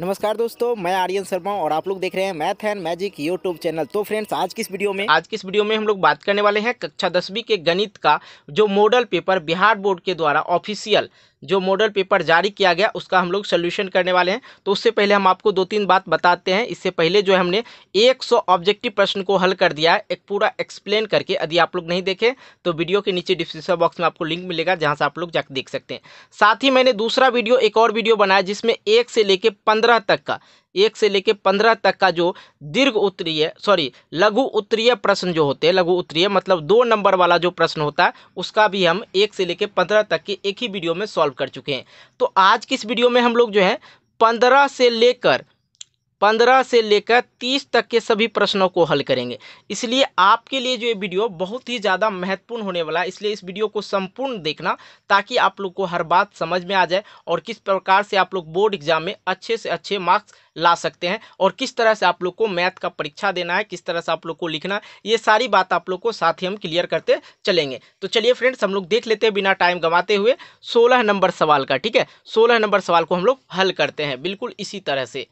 नमस्कार दोस्तों मैं आर्यन शर्मा और आप लोग देख रहे हैं math and magic YouTube channel तो फ्रेंड्स आज किस वीडियो में आज किस वीडियो में हम लोग बात करने वाले हैं कक्षा दसवीं के गणित का जो मॉडल पेपर बिहार बोर्ड के द्वारा ऑफिशियल जो मॉडल पेपर जारी किया गया उसका हम लोग सोल्यूशन करने वाले हैं तो उससे पहले हम आपको दो तीन बात बताते हैं इससे पहले जो हमने 100 ऑब्जेक्टिव प्रश्न को हल कर दिया है एक पूरा एक्सप्लेन करके यदि आप लोग नहीं देखें तो वीडियो के नीचे डिस्क्रिप्शन बॉक्स में आपको लिंक मिलेगा जहाँ से आप लोग जाकर देख सकते हैं साथ ही मैंने दूसरा वीडियो एक और वीडियो बनाया जिसमें एक से लेकर पंद्रह तक का एक से लेकर पंद्रह तक का जो दीर्घ उत्तरीय सॉरी लघु उत्तरीय प्रश्न जो होते हैं लघु उत्तरीय मतलब दो नंबर वाला जो प्रश्न होता है उसका भी हम एक से लेकर पंद्रह तक के एक ही वीडियो में सॉल्व कर चुके हैं तो आज की इस वीडियो में हम लोग जो है पंद्रह से लेकर पंद्रह से लेकर तीस तक के सभी प्रश्नों को हल करेंगे इसलिए आपके लिए जो ये वीडियो बहुत ही ज़्यादा महत्वपूर्ण होने वाला है इसलिए इस वीडियो को संपूर्ण देखना ताकि आप लोग को हर बात समझ में आ जाए और किस प्रकार से आप लोग बोर्ड एग्जाम में अच्छे से अच्छे मार्क्स ला सकते हैं और किस तरह से आप लोग को मैथ का परीक्षा देना है किस तरह से आप लोग को लिखना ये सारी बात आप लोग को साथ ही हम क्लियर करते चलेंगे तो चलिए फ्रेंड्स हम लोग देख लेते हैं बिना टाइम गंवाते हुए सोलह नंबर सवाल का ठीक है सोलह नंबर सवाल को हम लोग हल करते हैं बिल्कुल इसी तरह से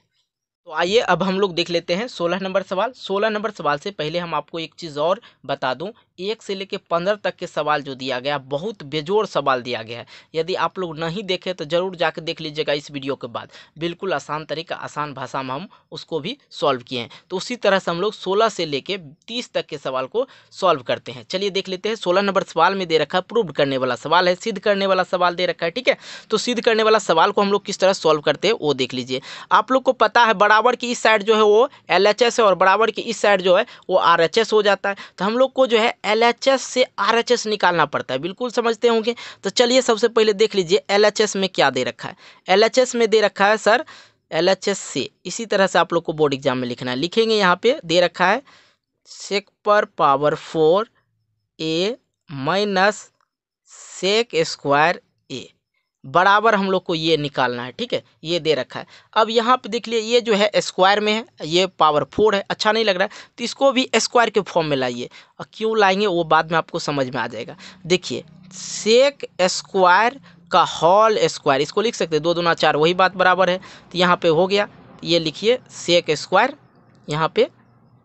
तो आइए अब हम लोग देख लेते हैं सोलह नंबर सवाल सोलह नंबर सवाल से पहले हम आपको एक चीज़ और बता दूं एक से लेकर पंद्रह तक के सवाल जो दिया गया बहुत बेजोड़ सवाल दिया गया है यदि आप लोग नहीं देखे तो ज़रूर जाकर देख लीजिएगा इस वीडियो के बाद बिल्कुल आसान तरीका आसान भाषा में हम उसको भी सॉल्व किए हैं तो उसी तरह से हम लोग सोलह से लेकर तीस तक के सवाल को सॉल्व करते हैं चलिए देख लेते हैं सोलह नंबर सवाल में दे रखा है प्रूव करने वाला सवाल है सिद्ध करने वाला सवाल दे रखा है ठीक है तो सिद्ध करने वाला सवाल को हम लोग किस तरह सॉल्व करते हैं वो देख लीजिए आप लोग को पता है बराबर की इस साइड जो है वो एल है और बराबर की इस साइड जो है वो आर हो जाता है तो हम लोग को जो है एल से आर निकालना पड़ता है बिल्कुल समझते होंगे तो चलिए सबसे पहले देख लीजिए एल में क्या दे रखा है एल में दे रखा है सर एल से इसी तरह से आप लोग को बोर्ड एग्जाम में लिखना है लिखेंगे यहाँ पे दे रखा है सेक पर power four A minus sec square बराबर हम लोग को ये निकालना है ठीक है ये दे रखा है अब यहाँ पे देख लिए ये जो है स्क्वायर में है ये पावर फोर है अच्छा नहीं लग रहा है तो इसको भी स्क्वायर के फॉर्म में लाइए और क्यों लाएंगे वो बाद में आपको समझ में आ जाएगा देखिए सेक स्क्वायर का हॉल स्क्वायर इसको लिख सकते हैं दो दूना चार वही बात बराबर है तो यहाँ पर हो गया ये लिखिए सेक स्क्वायर यहाँ पे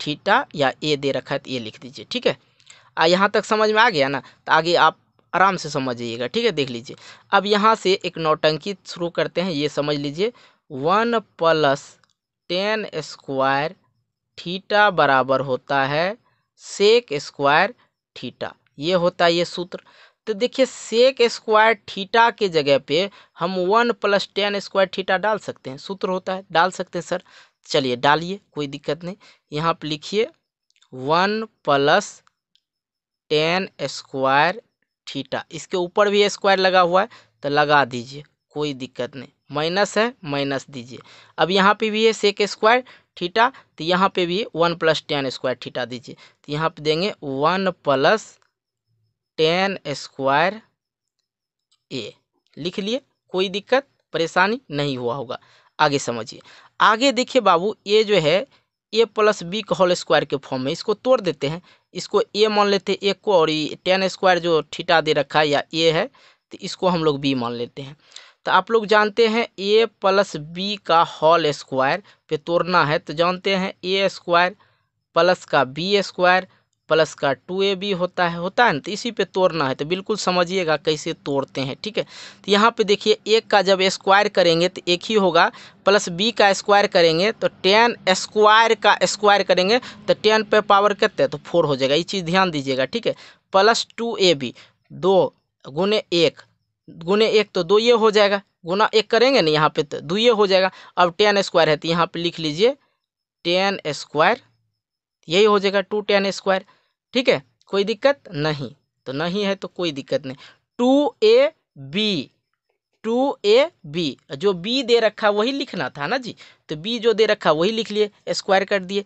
ठीटा या ए दे रखा है तो ये लिख दीजिए ठीक है आ यहाँ तक समझ में आ गया ना तो आगे आप आराम से समझ जाइएगा ठीक है देख लीजिए अब यहाँ से एक नौटंकी शुरू करते हैं ये समझ लीजिए one plus ten square theta बराबर होता है सेक स्क्वायर थीटा ये होता है ये सूत्र तो देखिए सेक स्क्वायर थीटा के जगह पे हम one plus ten square theta डाल सकते हैं सूत्र होता है डाल सकते हैं सर चलिए डालिए कोई दिक्कत नहीं यहाँ पर लिखिए one plus ten square theta इसके ऊपर भी स्क्वायर लगा हुआ है तो लगा दीजिए कोई दिक्कत नहीं माइनस है माइनस दीजिए अब यहाँ पे भी है सेक स्क्वायर थीटा तो यहाँ पे भी one plus ten square theta दीजिए तो यहाँ पे देंगे one plus ten square A लिख लिए कोई दिक्कत परेशानी नहीं हुआ होगा आगे समझिए आगे देखिए बाबू ये जो है ए प्लस बी का होल स्क्वायर के फॉर्म में इसको तोड़ देते हैं इसको ए मान लेते हैं एक को और ये टेन स्क्वायर जो ठीटा दे रखा है या ए है तो इसको हम लोग बी मान लेते हैं तो आप लोग जानते हैं ए प्लस बी का हॉल स्क्वायर पे तोड़ना है तो जानते हैं ए स्क्वायर प्लस का बी स्क्वायर प्लस का टू ए बी होता है होता है ना तो इसी पे तोड़ना है तो बिल्कुल समझिएगा कैसे तोड़ते हैं ठीक है तो यहाँ पे देखिए एक का जब स्क्वायर करेंगे तो एक ही होगा प्लस बी का स्क्वायर करेंगे तो टेन स्क्वायर का स्क्वायर करेंगे तो टेन पे पावर कितने तो फोर हो जाएगा ये चीज़ ध्यान दीजिएगा ठीक है प्लस टू ए बी दो गुने एक गुने एक तो दो ये हो जाएगा गुना एक करेंगे ना यहाँ पर तो दो ये हो जाएगा अब टेन स्क्वायर है तो यहाँ पर लिख लीजिए टेन स्क्वायर यही हो जाएगा टू टेन स्क्वायर ठीक है कोई दिक्कत नहीं तो नहीं है तो कोई दिक्कत नहीं two A B two A B जो बी दे रखा वही लिखना था ना जी तो बी जो दे रखा वही लिख लिए स्क्वायर कर दिए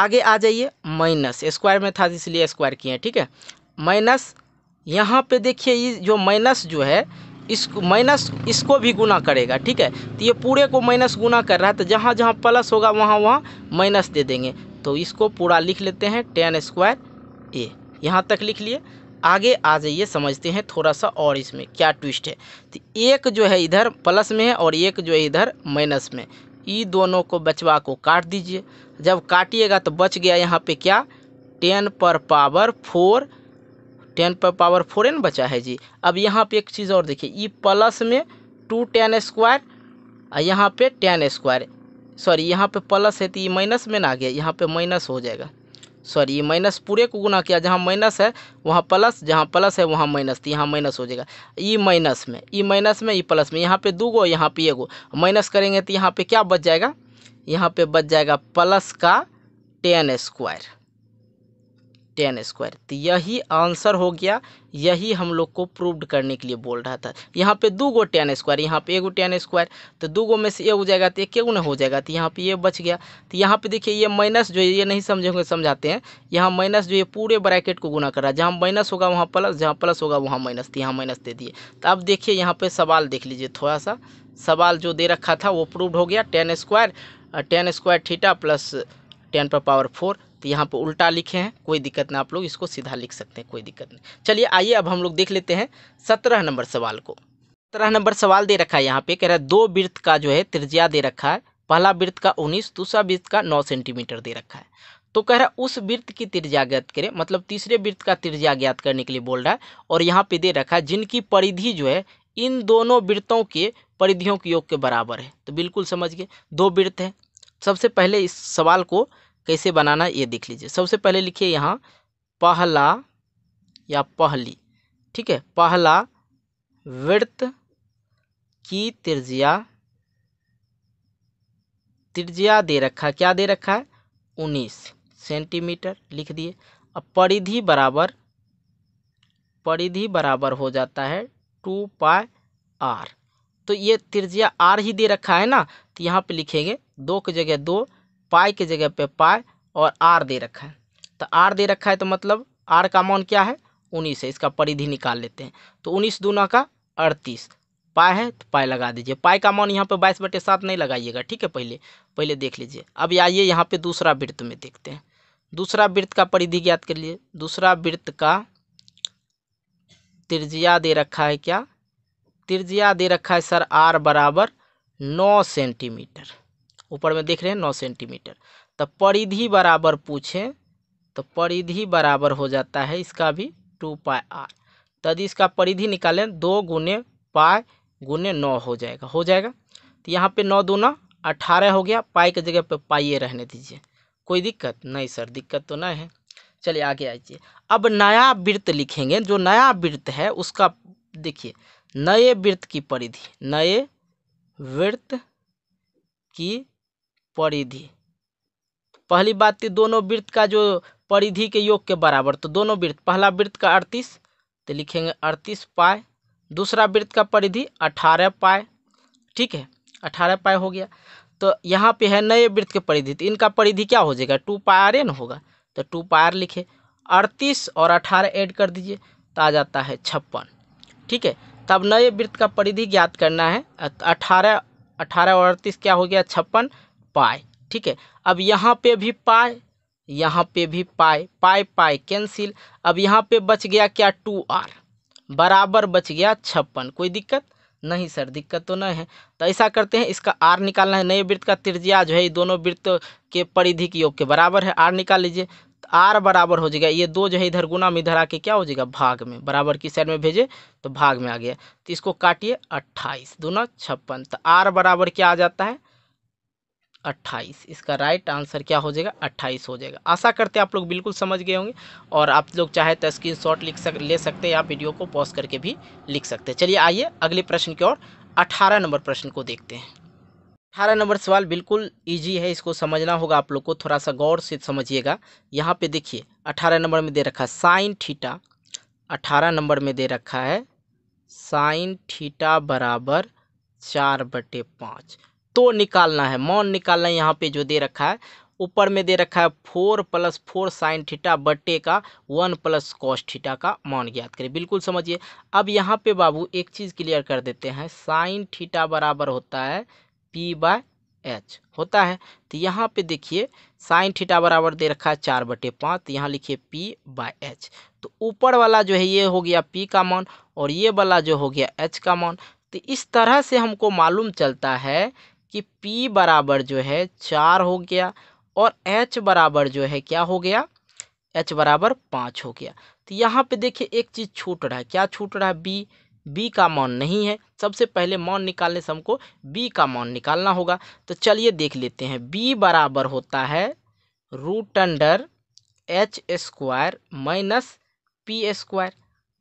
आगे आ जाइए माइनस स्क्वायर में था इसलिए स्क्वायर किए ठीक है माइनस यहाँ पे देखिए ये जो माइनस जो है इस माइनस इसको भी गुना करेगा ठीक है तो ये पूरे को माइनस गुना कर रहा है तो जहाँ जहाँ प्लस होगा वहाँ वहाँ माइनस दे देंगे तो इसको पूरा लिख लेते हैं टेन स्क्वायर ए यहाँ तक लिख लिए आगे आ जाइए समझते हैं थोड़ा सा और इसमें क्या ट्विस्ट है तो एक जो है इधर प्लस में है और एक जो है इधर माइनस में ये दोनों को बचवा को काट दीजिए जब काटिएगा तो बच गया यहाँ पे क्या टेन पर पावर फोर टेन पर पावर फोर एन बचा है जी अब यहाँ पे एक चीज़ और देखिए ये प्लस में टू टेन स्क्वायर और यहाँ पे टेन स्क्वायर सॉरी यहाँ पे प्लस है तो ये माइनस में ना आ गया यहाँ पे माइनस हो जाएगा सॉरी ये माइनस पूरे को गुना किया जहाँ माइनस है वहाँ प्लस जहाँ प्लस है वहाँ माइनस तो यहाँ माइनस हो जाएगा ई माइनस में ई माइनस में ई प्लस में यहाँ पे दो गो यहाँ पे एगो माइनस करेंगे तो यहाँ पे क्या बच जाएगा यहाँ पे बच जाएगा प्लस का टेन स्क्वायर टेन स्क्वायर तो यही आंसर हो गया यही हम लोग को प्रूव्ड करने के लिए बोल रहा था यहाँ पे दो गो टेन स्क्वायर यहाँ पे गो टेन स्क्वायर तो दो गो में से ये हो जाएगा तो एक गुना हो जाएगा तो यहाँ पे ये बच गया तो यहाँ पे देखिए ये माइनस जो ये नहीं समझेंगे समझाते हैं यहाँ माइनस जो ये पूरे ब्रैकेट को गुना कर रहा है जहाँ माइनस होगा वहाँ प्लस जहाँ प्लस होगा वहाँ माइनस तो यहाँ माइनस दे दिए तो अब देखिए यहाँ पर सवाल देख लीजिए थोड़ा सा सवाल जो दे रखा था वो प्रूव्ड हो गया ten square ten square theta plus ten पर पावर फोर तो यहाँ पर उल्टा लिखे हैं कोई दिक्कत नहीं आप लोग इसको सीधा लिख सकते हैं कोई दिक्कत नहीं चलिए आइए अब हम लोग देख लेते हैं सत्रह नंबर सवाल को सत्रह नंबर सवाल दे रखा है यहाँ पे कह रहा है दो वृत्त का जो है त्रिज्या दे रखा है पहला वृत्त का उन्नीस दूसरा वृत्त का नौ सेंटीमीटर दे रखा है तो कह रहा है उस वृत्त की त्रिज्या ज्ञात करें मतलब तीसरे वृत्त का त्रिज्या ज्ञात करने के लिए बोल रहा है और यहाँ पे दे रखा है जिनकी परिधि जो है इन दोनों वृत्तों के परिधियों के योग के बराबर है तो बिल्कुल समझ गए दो वृत्त हैं सबसे पहले इस सवाल को कैसे बनाना ये देख लीजिए सबसे पहले लिखिए यहाँ पहला या पहली ठीक है पहला वृत्त की त्रिज्या त्रिज्या दे रखा है क्या दे रखा है उन्नीस सेंटीमीटर लिख दिए अब परिधि बराबर परिधि बराबर हो जाता है टू पाई आर तो ये त्रिज्या आर ही दे रखा है ना तो यहाँ पे लिखेंगे दो की जगह दो पाई के जगह पे पाए और आर दे रखा है तो आर दे रखा है तो मतलब आर का मान क्या है उन्नीस है इसका परिधि निकाल लेते हैं तो उन्नीस दूना का अड़तीस पाए है तो पाए लगा दीजिए पाए का मान यहाँ पे बाईस बटे सात नहीं लगाइएगा ठीक है पहले पहले देख लीजिए अब आइए यहाँ पे दूसरा वृत्त में देखते हैं दूसरा वृत्त का परिधि ज्ञात कर लिए दूसरा वृत्त का त्रिज्या दे रखा है क्या त्रिज्या दे रखा है सर आर बराबर नौ सेंटीमीटर ऊपर में देख रहे हैं नौ सेंटीमीटर तो परिधि बराबर पूछें तो परिधि बराबर हो जाता है इसका भी टू पाए आर तदि तो इसका परिधि निकालें दो गुने पाए गुने नौ हो जाएगा हो जाएगा तो यहाँ पे नौ दूना अठारह हो गया पाए के जगह पे पाइए रहने दीजिए कोई दिक्कत नहीं सर दिक्कत तो नहीं है चलिए आगे आइए अब नया वृत्त लिखेंगे जो नया वृत्त है उसका देखिए नए वृत्त की परिधि नए वृत्त की परिधि पहली बात थी तो दोनों वृत्त का जो परिधि के योग के बराबर तो दोनों वृत्त पहला वृत्त का अड़तीस तो लिखेंगे अड़तीस पाए दूसरा वृत्त का परिधि अठारह पाए ठीक है अठारह पाए हो गया तो यहाँ पे है नए वृत्त के परिधि तो इनका परिधि क्या हो जाएगा टू पायर एन होगा तो टू पायर लिखे अड़तीस और अठारह ऐड कर दीजिए तो आ जाता है छप्पन ठीक है तब नए वृत्त का परिधि ज्ञात करना है अठारह अठारह और अड़तीस क्या हो गया छप्पन पाए ठीक है अब यहाँ पे भी पाए यहाँ पे भी पाए पाए पाए कैंसिल अब यहाँ पे बच गया क्या टू आर बराबर बच गया छप्पन कोई दिक्कत नहीं सर दिक्कत तो नहीं है तो ऐसा करते हैं इसका आर निकालना है नए वृत्त का त्रिज्या जो है ये दोनों वृत्त के परिधिक योग के बराबर है आर निकाल लीजिए तो आर बराबर हो जाएगा ये दो जो है इधर गुना में इधर आके क्या हो जाएगा भाग में बराबर की साइड में भेजे तो भाग में आ गया तो इसको काटिए अट्ठाईस दोनों छप्पन तो आर बराबर क्या आ जाता है अट्ठाईस इसका राइट आंसर क्या हो जाएगा अट्ठाईस हो जाएगा आशा करते हैं आप लोग बिल्कुल समझ गए होंगे और आप लोग चाहे तो स्क्रीन शॉट लिख सक ले सकते हैं या वीडियो को पॉज करके भी लिख सकते हैं चलिए आइए अगले प्रश्न की ओर अठारह नंबर प्रश्न को देखते हैं अठारह नंबर सवाल बिल्कुल ईजी है इसको समझना होगा आप लोग को थोड़ा सा गौर से समझिएगा यहाँ पर देखिए अठारह नंबर में दे रखा है साइन ठीटा अठारह नंबर में दे रखा है साइन ठीटा बराबर चार बटे पाँच तो निकालना है मॉन निकालना है यहाँ पे जो दे रखा है ऊपर में दे रखा है four plus four sine theta बट्टे का वन प्लस कॉस थीटा का मौन ज्ञात करें बिल्कुल समझिए अब यहाँ पे बाबू एक चीज़ क्लियर कर देते हैं साइन थीटा बराबर होता है पी बाय एच होता है तो यहाँ पे देखिए साइन थीटा बराबर दे रखा है चार बटे पाँच तो यहाँ लिखिए पी बाय एच तो ऊपर वाला जो है ये हो गया पी का मान और ये वाला जो हो गया एच का मान तो इस तरह से हमको मालूम चलता है कि P बराबर जो है चार हो गया और H बराबर जो है क्या हो गया H बराबर पाँच हो गया तो यहाँ पे देखिए एक चीज़ छूट रहा है क्या छूट रहा है बी बी का मौन नहीं है सबसे पहले मौन निकालने से हमको बी का मौन निकालना होगा तो चलिए देख लेते हैं बी बराबर होता है root under H square minus P square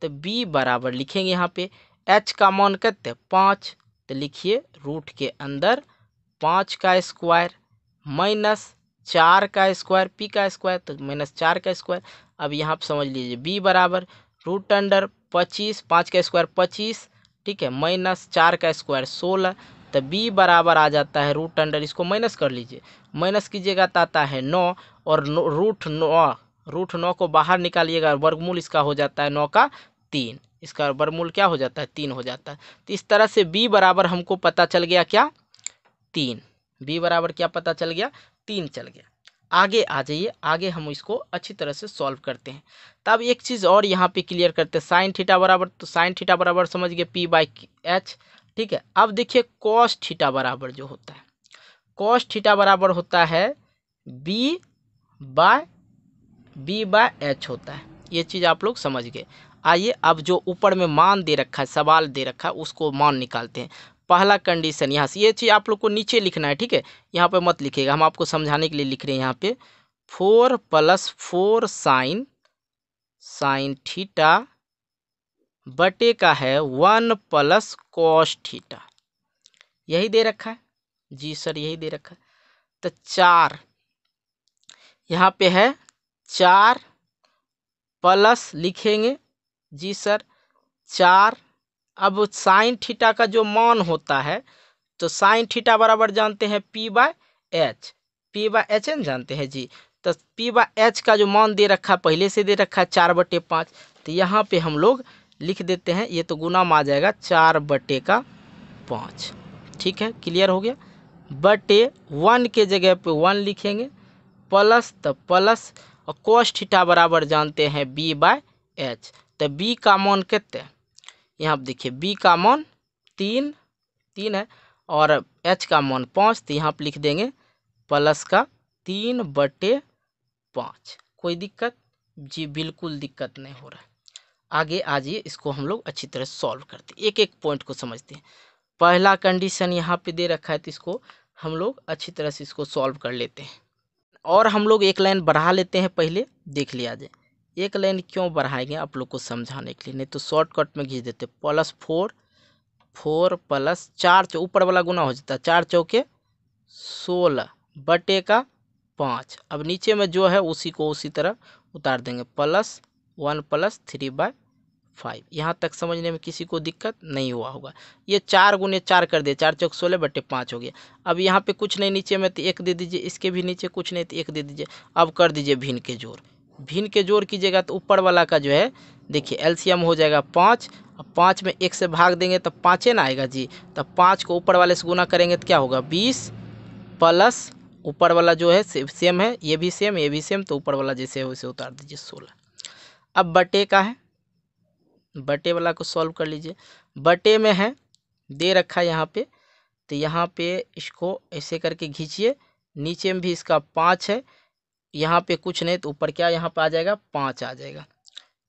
तो बी बराबर लिखेंगे यहाँ पे एच का मौन कितने पाँच तो लिखिए रूट के अंदर पाँच का स्क्वायर माइनस चार का स्क्वायर पी का स्क्वायर तो माइनस चार का स्क्वायर अब यहाँ पर समझ लीजिए बी बराबर रूट अंडर पच्चीस पाँच का स्क्वायर पच्चीस ठीक है माइनस चार का स्क्वायर सोलह तो बी बराबर आ जाता है रूट अंडर इसको माइनस कर लीजिए माइनस कीजिएगा तो आता है नौ और रूट नौ रूट नौ को बाहर निकालिएगा वर्गमूल इसका हो जाता है नौ का तीन इसका वर्गमूल क्या हो जाता है तीन हो जाता है तो इस तरह से बी बराबर हमको पता चल गया क्या तीन बी बराबर क्या पता चल गया तीन चल गया आगे आ जाइए आगे हम इसको अच्छी तरह से सॉल्व करते हैं तब एक चीज़ और यहाँ पे क्लियर करते हैं साइन थीटा बराबर तो साइन थीटा बराबर समझ गए पी बाई एच ठीक है अब देखिए कॉस थीटा बराबर जो होता है कॉस थीटा बराबर होता है B by B by H होता है ये चीज़ आप लोग समझ गए आइए अब जो ऊपर में मान दे रखा है सवाल दे रखा है उसको मान निकालते हैं पहला कंडीशन यहाँ से ये चीज़ आप लोग को नीचे लिखना है ठीक है यहाँ पर मत लिखेगा हम आपको समझाने के लिए लिख रहे हैं यहाँ पे four plus four sine sine theta बटे का है वन प्लस कॉस थीटा यही दे रखा है जी सर यही दे रखा है तो चार यहाँ पे है चार प्लस लिखेंगे जी सर चार अब साइन थीटा का जो मान होता है तो साइन थीटा बराबर जानते हैं P by H P by H N जानते हैं जी तो पी बाय एच का जो मान दे रखा है पहले से दे रखा है चार बटे पाँच तो यहाँ पे हम लोग लिख देते हैं ये तो गुना में आ जाएगा चार बटे का पाँच ठीक है क्लियर हो गया बटे वन के जगह पे वन लिखेंगे प्लस तो प्लस और कोस थीटा बराबर जानते हैं बी बाय एच तो बी का मान कितने यहाँ पर देखिए बी का मान तीन तीन है और एच का मान पाँच तो यहाँ पर लिख देंगे प्लस का तीन बटे पाँच कोई दिक्कत जी बिल्कुल दिक्कत नहीं हो रहा है आगे आ जाइए इसको हम लोग अच्छी तरह सॉल्व करते हैं एक एक पॉइंट को समझते हैं पहला कंडीशन यहाँ पे दे रखा है तो इसको हम लोग अच्छी तरह से इसको सॉल्व कर लेते हैं और हम लोग एक लाइन बढ़ा लेते हैं पहले देख लिया जाए एक लाइन क्यों बढ़ाए गए आप लोग को समझाने के लिए नहीं तो शॉर्टकट में घींच देते प्लस फोर फोर प्लस चार चौ ऊपर वाला गुना हो जाता चार चौके सोलह बटे का पाँच अब नीचे में जो है उसी को उसी तरह उतार देंगे plus one plus three by five यहाँ तक समझने में किसी को दिक्कत नहीं हुआ होगा ये चार गुने चार कर दिए चार चौक सोलह बटे पाँच हो गया अब यहाँ पे कुछ नहीं नीचे में तो एक दे दीजिए इसके भी नीचे कुछ नहीं तो एक दे दीजिए अब कर दीजिए भिन्न के जोड़ भिन्न के जोर कीजिएगा तो ऊपर वाला का जो है देखिए एलसीएम हो जाएगा पाँच अब पाँच में एक से भाग देंगे तो पाँचे ना आएगा जी तब तो पाँच को ऊपर वाले से गुना करेंगे तो क्या होगा बीस प्लस ऊपर वाला जो है सेम है ये भी सेम ये भी सेम तो ऊपर वाला जैसे है वैसे उतार दीजिए सोलह अब बटे का है बटे वाला को सॉल्व कर लीजिए बटे में है दे रखा है यहाँ पर तो यहाँ पर इसको ऐसे करके खींचिए नीचे में भी इसका पाँच है यहाँ पे कुछ नहीं तो ऊपर क्या यहाँ पे आ जाएगा पाँच आ जाएगा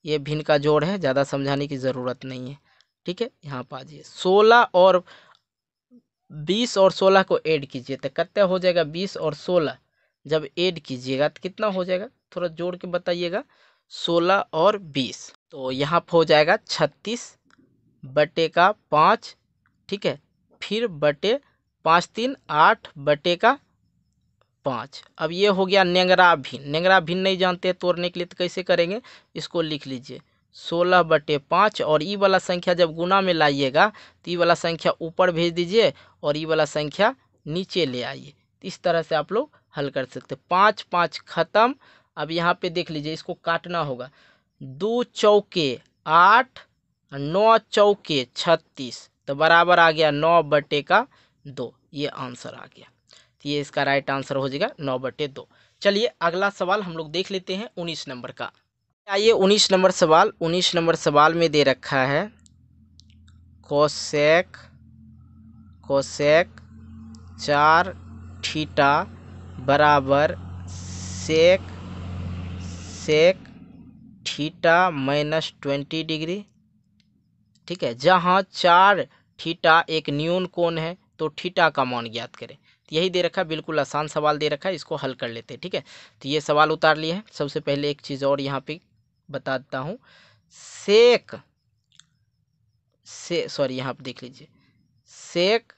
ये भिन्न का जोड़ है ज़्यादा समझाने की ज़रूरत नहीं है ठीक है यहाँ पर आ जाइए सोलह और बीस और सोलह को ऐड कीजिए तो कितना हो जाएगा बीस और सोलह जब ऐड कीजिएगा तो कितना हो जाएगा थोड़ा जोड़ के बताइएगा सोलह और बीस तो यहाँ पर हो जाएगा छत्तीस बटे का पाँच ठीक है फिर बटे पाँच तीन आठ बटे का पाँच अब ये हो गया नेंगरा भिन्न नेंगरा भिन्न नहीं जानते तोड़ने के लिए तो कैसे करेंगे इसको लिख लीजिए सोलह बटे पाँच और ई वाला संख्या जब गुना में लाइएगा तो ई वाला संख्या ऊपर भेज दीजिए और ई वाला संख्या नीचे ले आइए तो इस तरह से आप लोग हल कर सकते पाँच पाँच ख़त्म अब यहाँ पे देख लीजिए इसको काटना होगा दो चौके आठ नौ चौके छत्तीस तो बराबर आ गया नौ बटे का दो ये आंसर आ गया तो ये इसका राइट आंसर हो जाएगा नौ बटे दो चलिए अगला सवाल हम लोग देख लेते हैं उन्नीस नंबर का आइए उन्नीस नंबर सवाल उन्नीस नंबर सवाल में दे रखा है कोसेक कोसेक चार ठीटा बराबर sec sec theta minus twenty degree ठीक है जहाँ चार ठीटा एक न्यून कोण है तो ठीटा का मान ज्ञात करें यही दे रखा है बिल्कुल आसान सवाल दे रखा है इसको हल कर लेते हैं ठीक है तो ये सवाल उतार लिए है सबसे पहले एक चीज़ और यहाँ पे बता देता हूँ सेक से सॉरी यहाँ पर देख लीजिए sec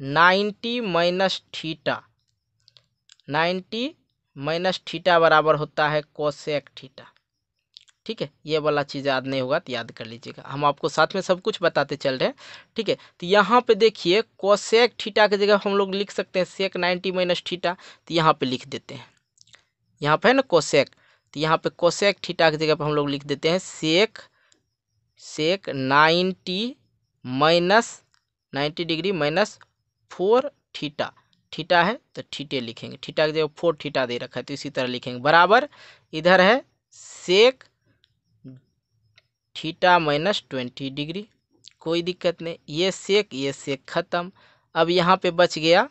ninety minus theta ninety minus theta बराबर होता है कोसेक ठीटा ठीक है ये वाला चीज़ याद नहीं होगा तो याद कर लीजिएगा हम आपको साथ में सब कुछ बताते चल रहे हैं ठीक है तो यहाँ पे देखिए कोसेक ठीटा की जगह हम लोग लिख सकते हैं सेक नाइन्टी माइनस ठीटा तो यहाँ पे लिख देते हैं यहाँ पे है ना कोसेक तो यहाँ पे कोसेक ठीटा की जगह पर हम लोग लिख देते हैं sec sec ninety minus ninety degree minus four theta theta है तो ठीटे लिखेंगे ठीटा की जगह फोर ठीटा दे रखा है तो इसी तरह लिखेंगे बराबर इधर है sec theta minus twenty degree कोई दिक्कत नहीं ये सेक ये सेक ख़त्म अब यहाँ पे बच गया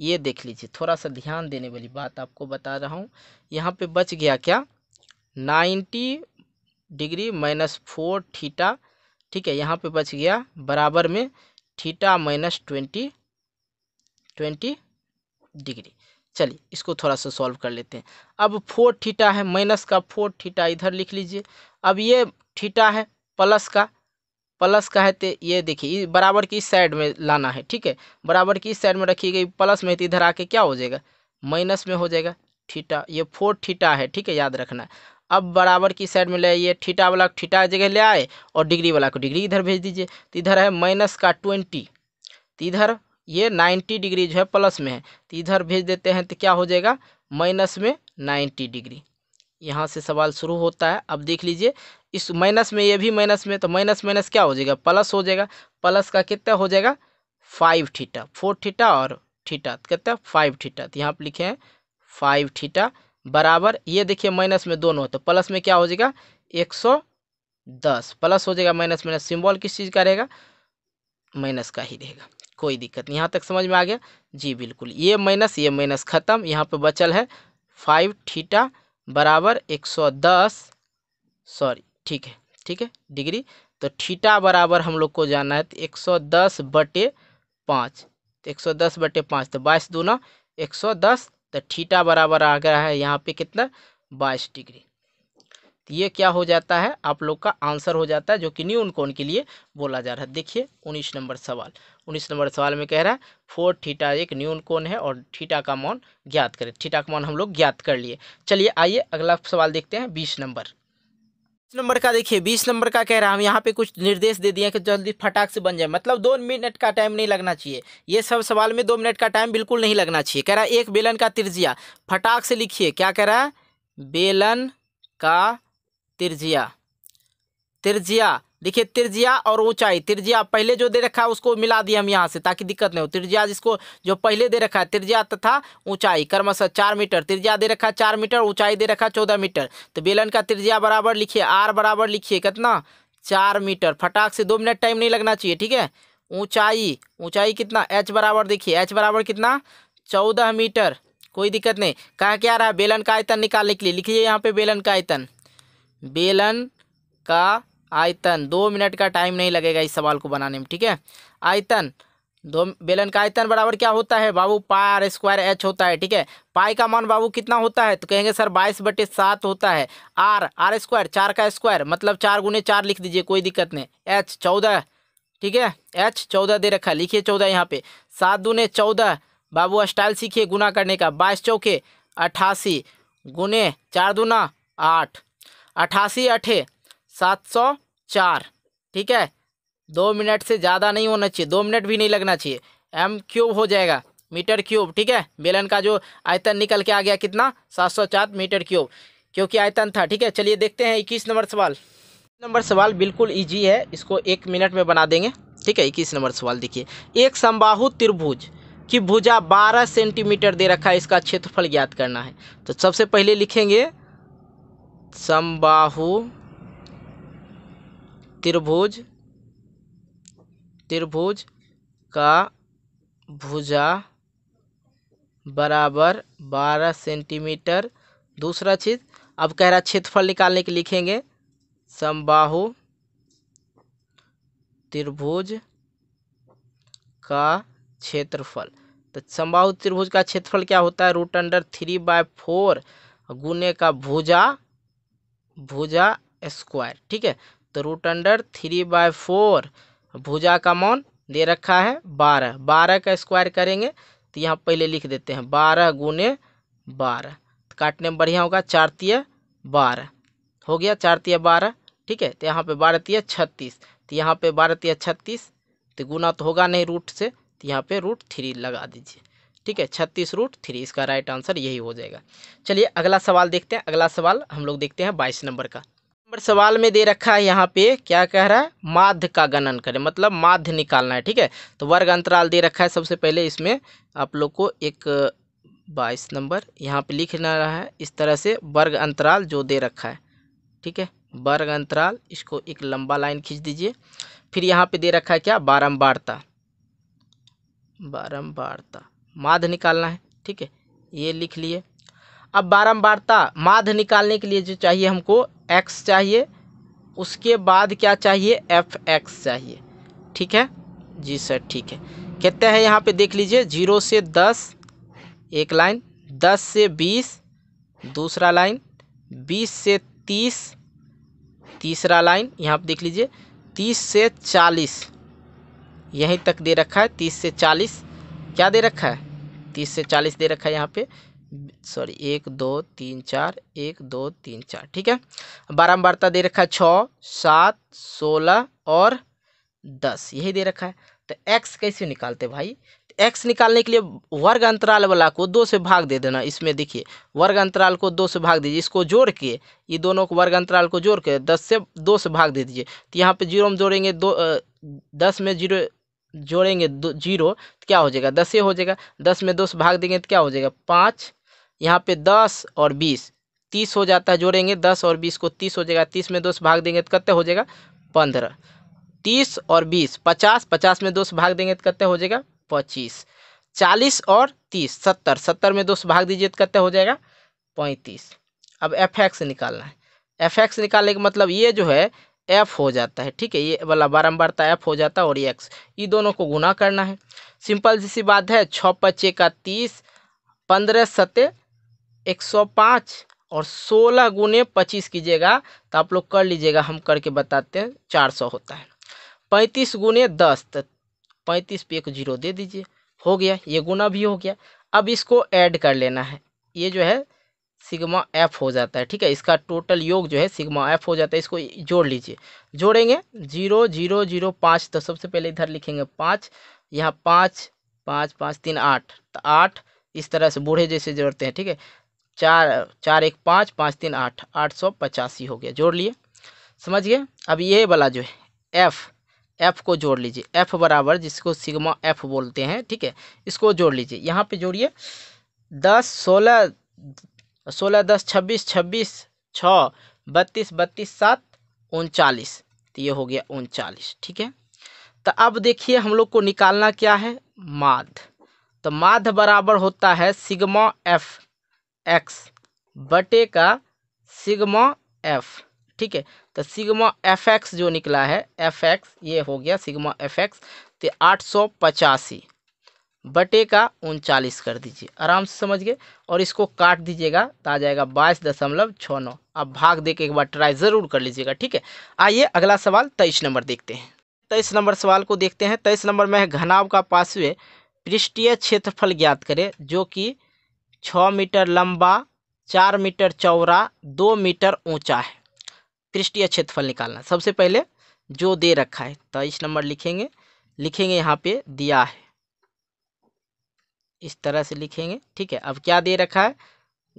ये देख लीजिए थोड़ा सा ध्यान देने वाली बात आपको बता रहा हूँ यहाँ पे बच गया क्या ninety degree minus four theta ठीक है यहाँ पे बच गया बराबर में theta minus twenty twenty degree चलिए इसको थोड़ा सा सॉल्व कर लेते हैं अब फोर थीटा है माइनस का फोर थीटा इधर लिख लीजिए अब ये ठीटा है प्लस का प्लस का है तो ये देखिए बराबर की साइड में लाना है ठीक है बराबर की साइड में रखी गई प्लस में तो इधर आके क्या हो जाएगा माइनस में हो जाएगा ठीटा ये फोर ठीटा है ठीक है याद रखना है अब बराबर की साइड में ले आइए ठीटा वाला ठीटा जगह ले आए और डिग्री वाला को डिग्री इधर भेज दीजिए तो इधर है माइनस का ट्वेंटी तो इधर ये नाइन्टी डिग्री जो है प्लस में है तो इधर भेज देते हैं तो क्या हो जाएगा माइनस में नाइन्टी डिग्री यहाँ से सवाल शुरू होता है अब देख लीजिए इस माइनस में ये भी माइनस में तो माइनस माइनस क्या हो जाएगा प्लस हो जाएगा प्लस का कितना हो जाएगा फाइव थीटा फोर थीटा और थीटा तो कितना फाइव थीटा तो यहाँ पर लिखे हैं फाइव थीटा बराबर ये देखिए माइनस में दोनों तो प्लस में क्या हो जाएगा एक सौ दस प्लस हो जाएगा माइनस माइनस सिम्बॉल किस चीज़ का रहेगा माइनस का ही रहेगा कोई दिक्कत नहीं यहाँ तक समझ में आ गया जी बिल्कुल ये माइनस ये माइनस ख़त्म यहाँ पे बचल है फाइव थीटा बराबर एक सौ दस सॉरी ठीक है ठीक है डिग्री तो ठीटा बराबर हम लोग को जाना है तो एक सौ दस बटे पाँच तो एक सौ दस बटे पाँच तो बाईस ना एक सौ दस तो ठीटा बराबर आ गया है यहाँ पे कितना बाईस डिग्री तो ये क्या हो जाता है आप लोग का आंसर हो जाता है जो कि न्यून कोण के लिए बोला जा रहा है देखिए उन्नीस नंबर सवाल उन्नीस नंबर सवाल में कह रहा है फोर थीटा एक न्यून कोण है और थीटा का मान ज्ञात करें थीटा का मान हम लोग ज्ञात कर लिए चलिए आइए अगला सवाल देखते हैं बीस नंबर नंबर का देखिए बीस नंबर का कह रहा हम यहाँ पे कुछ निर्देश दे दिए कि जल्दी फटाक से बन जाए मतलब दो मिनट का टाइम नहीं लगना चाहिए ये सब सवाल में दो मिनट का टाइम बिल्कुल नहीं लगना चाहिए कह रहा है एक बेलन का तिरजिया फटाक से लिखिए क्या कह रहा है बेलन का तिरजिया तिरजिया देखिए त्रिज्या और ऊंचाई त्रिज्या पहले जो दे रखा है उसको मिला दिया हम यहाँ से ताकि दिक्कत नहीं हो त्रिज्या जिसको जो पहले दे रखा है त्रिज्या तथा ऊंचाई क्रमशः चार मीटर त्रिज्या दे रखा है चार मीटर ऊंचाई दे रखा है चौदह मीटर तो बेलन का त्रिज्या बराबर लिखिए आर बराबर लिखिए कितना चार मीटर फटाक से दो मिनट टाइम नहीं लगना चाहिए ठीक है ऊंचाई ऊंचाई कितना एच बराबर देखिए एच बराबर कितना चौदह मीटर कोई दिक्कत नहीं कहा क्या रहा है बेलन का आयतन निकालने के लिए लिखिए यहाँ पर बेलन का आयतन बेलन का आयतन दो मिनट का टाइम नहीं लगेगा इस सवाल को बनाने में ठीक है आयतन दो बेलन का आयतन बराबर क्या होता है बाबू पाई आर स्क्वायर एच होता है ठीक है पाई का मान बाबू कितना होता है तो कहेंगे सर बाईस बटे सात होता है आर आर स्क्वायर चार का स्क्वायर मतलब चार गुने चार लिख दीजिए कोई दिक्कत नहीं एच चौदह ठीक है एच चौदह दे रखा लिखिए चौदह यहाँ पे सात दुने चौदह बाबू स्टाइल सीखिए गुना करने का बाईस चौके अट्ठासी गुने चार दूना आठ अट्ठासी अठे सात सौ चार ठीक है दो मिनट से ज़्यादा नहीं होना चाहिए दो मिनट भी नहीं लगना चाहिए एम क्यूब हो जाएगा मीटर क्यूब ठीक है बेलन का जो आयतन निकल के आ गया कितना सात सौ चार मीटर क्यूब क्योंकि आयतन था ठीक है चलिए देखते हैं इक्कीस नंबर सवाल नंबर सवाल बिल्कुल ईजी है इसको एक मिनट में बना देंगे ठीक है इक्कीस नंबर सवाल देखिए एक समबाहु त्रिभुज की भुजा बारह सेंटीमीटर दे रखा है इसका क्षेत्रफल ज्ञात करना है तो सबसे पहले लिखेंगे समबाहु त्रिभुज त्रिभुज का भुजा बराबर बारह सेंटीमीटर दूसरा चीज अब कह रहा क्षेत्रफल निकालने के लिखेंगे समबाहु त्रिभुज का क्षेत्रफल तो समबाहु त्रिभुज का क्षेत्रफल क्या होता है root under three by four गुने का भुजा भुजा स्क्वायर ठीक है तो root under three by four भुजा का मौन दे रखा है बारह बारह का स्क्वायर करेंगे तो यहाँ पहले लिख देते हैं बारह गुने बारह तो काटने में बढ़िया होगा चार तीय बारह हो गया चार तीय बारह ठीक है तो यहाँ पे बारह तीय छत्तीस तो यहाँ पे बारह तीय छत्तीस तो गुना तो होगा नहीं रूट से तो यहाँ पे रूट थ्री लगा दीजिए ठीक है छत्तीस रूट थ्री इसका राइट आंसर यही हो जाएगा चलिए अगला सवाल देखते हैं अगला सवाल हम लोग देखते हैं बाईस नंबर का नंबर सवाल में दे रखा है यहाँ पे क्या कह रहा है माध्य का गणन करें मतलब माध्य निकालना है ठीक है तो वर्ग अंतराल दे रखा है सबसे पहले इसमें आप लोग को एक बाईस नंबर यहाँ पे लिखना रहा है इस तरह से वर्ग अंतराल जो दे रखा है ठीक है वर्ग अंतराल इसको एक लंबा लाइन खींच दीजिए फिर यहाँ पे दे रखा है क्या बारम्बारता बारम्बारता माध्य निकालना है ठीक है ये लिख लिए अब बारम्बारता माध्य निकालने के लिए जो चाहिए हमको एक्स चाहिए उसके बाद क्या चाहिए एफ एक्स चाहिए ठीक है जी सर ठीक है कहते हैं यहाँ पे देख लीजिए जीरो से दस एक लाइन दस से बीस दूसरा लाइन बीस से तीस तीसरा लाइन यहाँ पे देख लीजिए तीस से चालीस यहीं तक दे रखा है तीस से चालीस क्या दे रखा है तीस से चालीस दे रखा है यहाँ पे सॉरी एक दो तीन चार एक दो तीन चार ठीक है बारंबारता दे रखा है छः सात सोलह और दस यही दे रखा है तो एक्स कैसे निकालते भाई एक्स तो निकालने के लिए वर्ग अंतराल वाला को दो से भाग दे देना इसमें देखिए वर्ग अंतराल को दो से भाग दीजिए इसको जोड़ के ये दोनों को वर्ग अंतराल को जोड़ के दस से दो से भाग दे दीजिए तो यहाँ पे जीरो में जोड़ेंगे दो दस में जीरो जोड़ेंगे दो जीरो तो क्या हो जाएगा दस से हो जाएगा दस में दो से भाग देंगे तो क्या हो जाएगा पाँच यहाँ पे दस और बीस तीस हो जाता है जोड़ेंगे दस और बीस को तीस हो जाएगा तीस में दो से भाग देंगे तो कितने हो जाएगा पंद्रह तीस और बीस पचास पचास में दो से भाग देंगे तो कितने हो जाएगा पच्चीस चालीस और तीस सत्तर सत्तर में दो से भाग दीजिए तो कितने हो जाएगा पैंतीस अब एफ एक्स निकालना है एफ एक्स निकालने का मतलब ये जो है एफ हो जाता है ठीक है ये वाला बारम्बार एफ हो जाता है और एक्स ये दोनों को गुना करना है सिंपल सी बात है छः पच्चे का तीस पंद्रह सत्ते एक सौ पाँच और सोलह गुने पच्चीस कीजिएगा तो आप लोग कर लीजिएगा हम करके बताते हैं चार सौ होता है पैंतीस गुने दस तो पैंतीस पे एक जीरो दे दीजिए हो गया ये गुना भी हो गया अब इसको ऐड कर लेना है ये जो है सिग्मा एफ हो जाता है ठीक है इसका टोटल योग जो है सिग्मा एफ हो जाता है इसको जोड़ लीजिए जोड़ेंगे जीरो जीरो जीरो पाँच तो सबसे पहले इधर लिखेंगे पाँच यहाँ पाँच पाँच पाँच तीन आठ तो आठ इस तरह से बूढ़े जैसे जोड़ते हैं ठीक है चार चार एक पाँच पाँच तीन आठ आठ सौ पचासी हो गया जोड़ लिए समझिए अब ये वाला जो है एफ़ एफ़ को जोड़ लीजिए एफ़ बराबर जिसको सिग्मा एफ़ बोलते हैं ठीक है इसको जोड़ लीजिए यहाँ पे जोड़िए दस सोलह सोलह दस छब्बीस छब्बीस छः बत्तीस बत्तीस सात उनचालीस तो ये हो गया उनचालीस ठीक है तो अब देखिए हम लोग को निकालना क्या है माध तो माध बराबर होता है सिग्मा एफ़ एक्स बटे का सिग्मा एफ ठीक है तो सिग्मा एफ एक्स जो निकला है एफ एक्स ये हो गया सिग्मा एफ एक्स तो आठ सौ पचासी बटे का उनचालीस कर दीजिए आराम से समझ गए और इसको काट दीजिएगा तो आ जाएगा बाईस दशमलव छः नौ आप भाग दे के एक बार ट्राई ज़रूर कर लीजिएगा ठीक है आइए अगला सवाल तेईस नंबर देखते हैं तेईस नंबर सवाल को देखते हैं तेईस नंबर में है घनाव का पासवे पृष्ठीय क्षेत्रफल ज्ञात करें जो कि छः मीटर लंबा चार मीटर चौड़ा दो मीटर ऊंचा है पृष्ठीय क्षेत्रफल निकालना सबसे पहले जो दे रखा है तो इस नंबर लिखेंगे लिखेंगे यहाँ पे दिया है इस तरह से लिखेंगे ठीक है अब क्या दे रखा है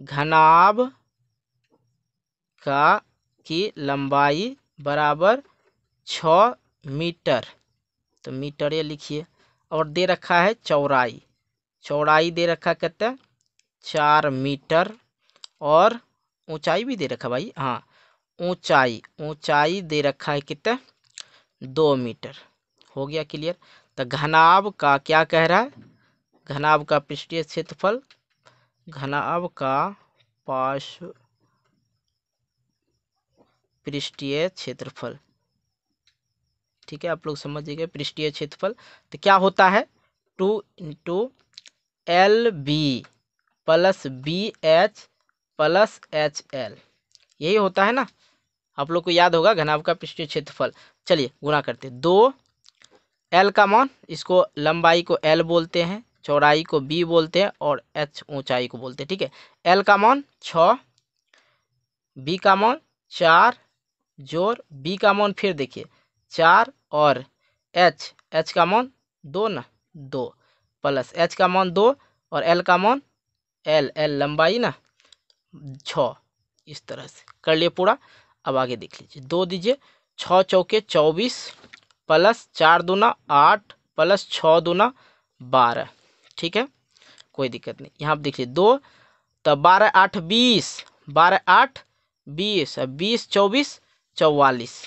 घनाब का की लंबाई बराबर छ मीटर तो मीटर ये लिखिए और दे रखा है चौड़ाई चौड़ाई दे रखा कहते हैं चार मीटर और ऊंचाई भी दे रखा है भाई हाँ ऊंचाई ऊंचाई दे रखा है कितना दो मीटर हो गया क्लियर तो घनाब का क्या कह रहा है घनाब का पृष्ठीय क्षेत्रफल घनाब का पार्श्व पृष्ठीय क्षेत्रफल ठीक है आप लोग समझिएगा पृष्ठीय क्षेत्रफल तो क्या होता है two into L B plus B H plus H L यही होता है ना आप लोग को याद होगा घनाभ का पृष्ठीय क्षेत्रफल चलिए गुना करते दो एल का मान इसको लंबाई को एल बोलते हैं चौड़ाई को बी बोलते हैं और एच ऊंचाई को बोलते हैं ठीक है एल का मान छ बी का मान चार जोर बी का मान फिर देखिए चार और एच एच का मान दो ना दो प्लस एच का मान दो और एल का मान एल एल लंबाई ना छ इस तरह से कर लिए पूरा अब आगे देख लीजिए दो दीजिए छः चौके चौबीस प्लस चार दूना आठ प्लस छः दूना बारह ठीक है कोई दिक्कत नहीं यहाँ आप देख लीजिए दो तो बारह आठ बीस बारह आठ बीस बीस चौबीस चौवालीस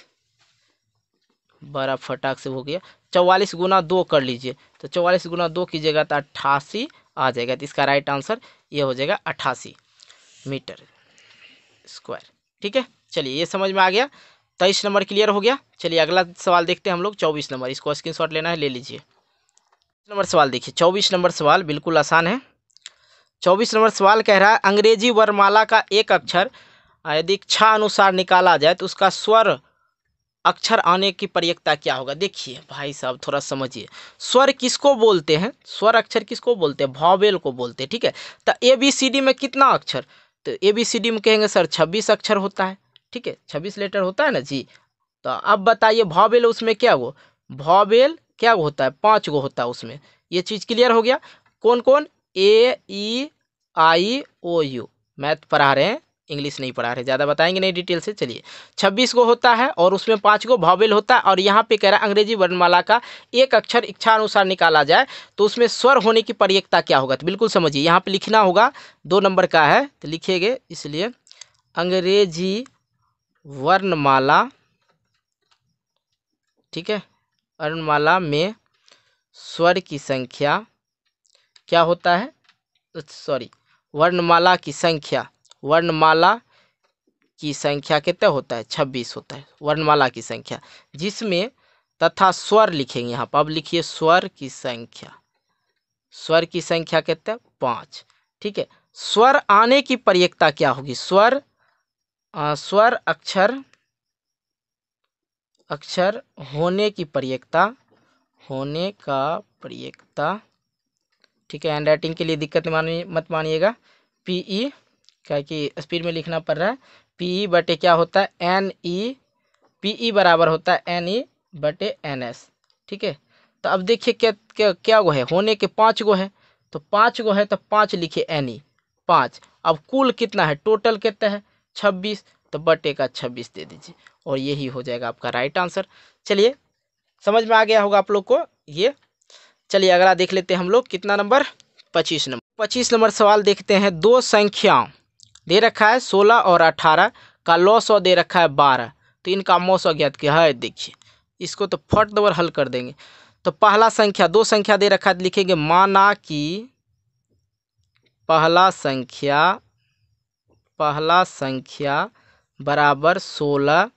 बड़ा फटाक से हो गया चौवालीस गुना दो कर लीजिए तो चौवालीस गुना दो कीजिएगा तो अट्ठासी आ जाएगा तो इसका राइट आंसर ये हो जाएगा अट्ठासी मीटर स्क्वायर ठीक है चलिए ये समझ में आ गया तेईस नंबर क्लियर हो गया चलिए अगला सवाल देखते हैं हम लोग चौबीस नंबर इसको शॉट लेना है ले लीजिए नंबर सवाल देखिए चौबीस नंबर सवाल बिल्कुल आसान है चौबीस नंबर सवाल कह रहा है अंग्रेजी वर्माला का एक अक्षर यदि इच्छा अनुसार निकाला जाए तो उसका स्वर अक्षर आने की प्रयक्ता क्या होगा देखिए भाई साहब थोड़ा समझिए स्वर किसको बोलते हैं स्वर अक्षर किसको बोलते हैं भावेल को बोलते हैं ठीक है तो ए बी सी डी में कितना अक्षर तो ए बी सी डी में कहेंगे सर छब्बीस अक्षर होता है ठीक है छब्बीस लेटर होता है ना जी तो अब बताइए भावेल उसमें क्या हो भावेल क्या होता है पाँच गो होता है उसमें ये चीज़ क्लियर हो गया कौन कौन ए ई आई ओ यू मैथ पढ़ा रहे हैं इंग्लिश नहीं पढ़ा रहे ज़्यादा बताएंगे नहीं डिटेल से चलिए छब्बीस गो होता है और उसमें पाँच गो भावेल होता है और यहाँ पे कह रहा है अंग्रेजी वर्णमाला का एक अक्षर इच्छा अनुसार निकाला जाए तो उसमें स्वर होने की परियक्ता क्या होगा तो बिल्कुल समझिए यहाँ पे लिखना होगा दो नंबर का है तो लिखेंगे इसलिए अंग्रेजी वर्णमाला ठीक है वर्णमाला में स्वर की संख्या क्या होता है सॉरी वर्णमाला की संख्या वर्णमाला की संख्या कितना होता है छब्बीस होता है वर्णमाला की संख्या जिसमें तथा स्वर लिखेंगे यहाँ पर अब लिखिए स्वर की संख्या स्वर की संख्या कितना पाँच ठीक है स्वर आने की प्रयकता क्या होगी स्वर आ, स्वर अक्षर अक्षर होने की प्रयकता होने का प्रयकता ठीक है हैंड राइटिंग के लिए दिक्कत मानिए मत मानिएगा पी ई क्या कि स्पीड में लिखना पड़ रहा है पी ई e बटे क्या होता है एन ई पी ई बराबर होता है एन ई e बटे एन एस ठीक है तो अब देखिए क्या क्या क्या गो है होने के पाँच गो है तो पाँच गो है तो पाँच लिखिए एन ई e, पाँच अब कुल कितना है टोटल कितना है छब्बीस तो बटे का छब्बीस दे दीजिए और यही हो जाएगा आपका राइट आंसर चलिए समझ में आ गया होगा आप लोग को ये चलिए अगला देख लेते हैं हम लोग कितना नंबर पच्चीस नंबर पच्चीस नंबर सवाल देखते हैं दो संख्याओं दे रखा है सोलह और अठारह का लौ सौ दे रखा है बारह तो इनका मौ सौ ज्ञात किया है देखिए इसको तो फट दबर हल कर देंगे तो पहला संख्या दो संख्या दे रखा है तो लिखेंगे माना कि पहला संख्या पहला संख्या बराबर सोलह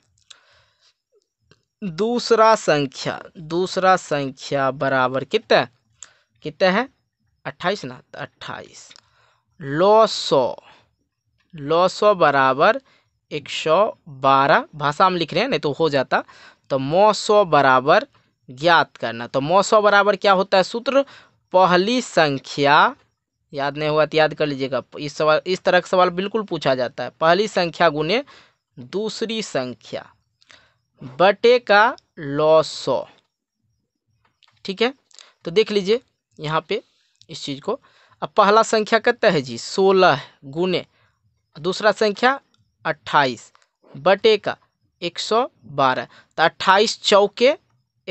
दूसरा संख्या दूसरा संख्या बराबर कितना कितना है अट्ठाईस ना तो अट्ठाईस लौ सौ लौ सौ बराबर एक सौ बारह भाषा हम लिख रहे हैं नहीं तो हो जाता तो मौ सौ बराबर ज्ञात करना तो मौ सौ बराबर क्या होता है सूत्र पहली संख्या याद नहीं हुआ तो याद कर लीजिएगा इस सवाल इस तरह का सवाल बिल्कुल पूछा जाता है पहली संख्या गुने दूसरी संख्या बटे का लौ सौ ठीक है तो देख लीजिए यहाँ पे इस चीज़ को अब पहला संख्या कितना है जी सोलह गुने दूसरा संख्या अट्ठाईस बटे का एक सौ बारह तो अट्ठाईस चौके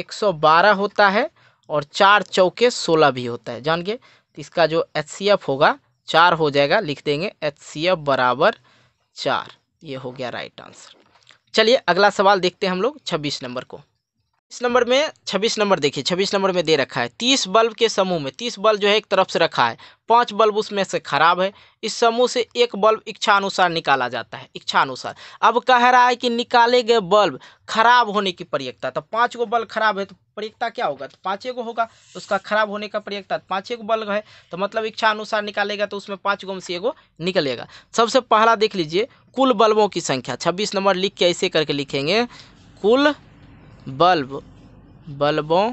एक सौ बारह होता है और चार चौके सोलह भी होता है जान गए तो इसका जो एच सी एफ होगा चार हो जाएगा लिख देंगे एच सी एफ बराबर चार ये हो गया राइट आंसर चलिए अगला सवाल देखते हैं हम लोग छब्बीस नंबर को इस नंबर में छब्बीस नंबर देखिए छब्बीस नंबर में दे रखा है तीस बल्ब के समूह में तीस बल्ब जो है एक तरफ से रखा है पांच बल्ब उसमें से खराब है इस समूह से एक बल्ब इच्छा अनुसार निकाला जाता है इच्छा अनुसार अब कह रहा है कि निकाले गए बल्ब खराब होने की प्रयकता तो पाँच गो बल्ब खराब है तो प्रयकता क्या होगा तो पाँचे गो होगा तो उसका खराब होने का प्रयकता तो पाँचे गो बल्ब है तो मतलब इच्छा अनुसार निकालेगा तो उसमें पाँच गो में से एगो निकलेगा सबसे पहला देख लीजिए कुल बल्बों की संख्या छब्बीस नंबर लिख के ऐसे करके लिखेंगे कुल बल्ब बल्बों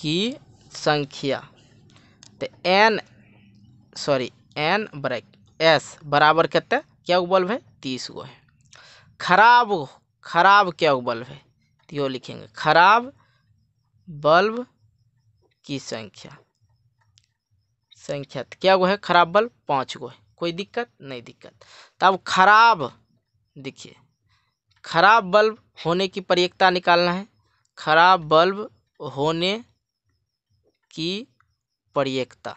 की संख्या तो N sorry N break S बराबर कितना क्या बल्ब है तीस गो है खराब खराब क्या बल्ब है तो यो लिखेंगे खराब बल्ब की संख्या संख्या तो क्या गो है खराब बल्ब पाँच गो है कोई दिक्कत नहीं दिक्कत तब तो खराब देखिए खराब बल्ब होने की प्रयक्ता निकालना है खराब बल्ब होने की प्रयक्ता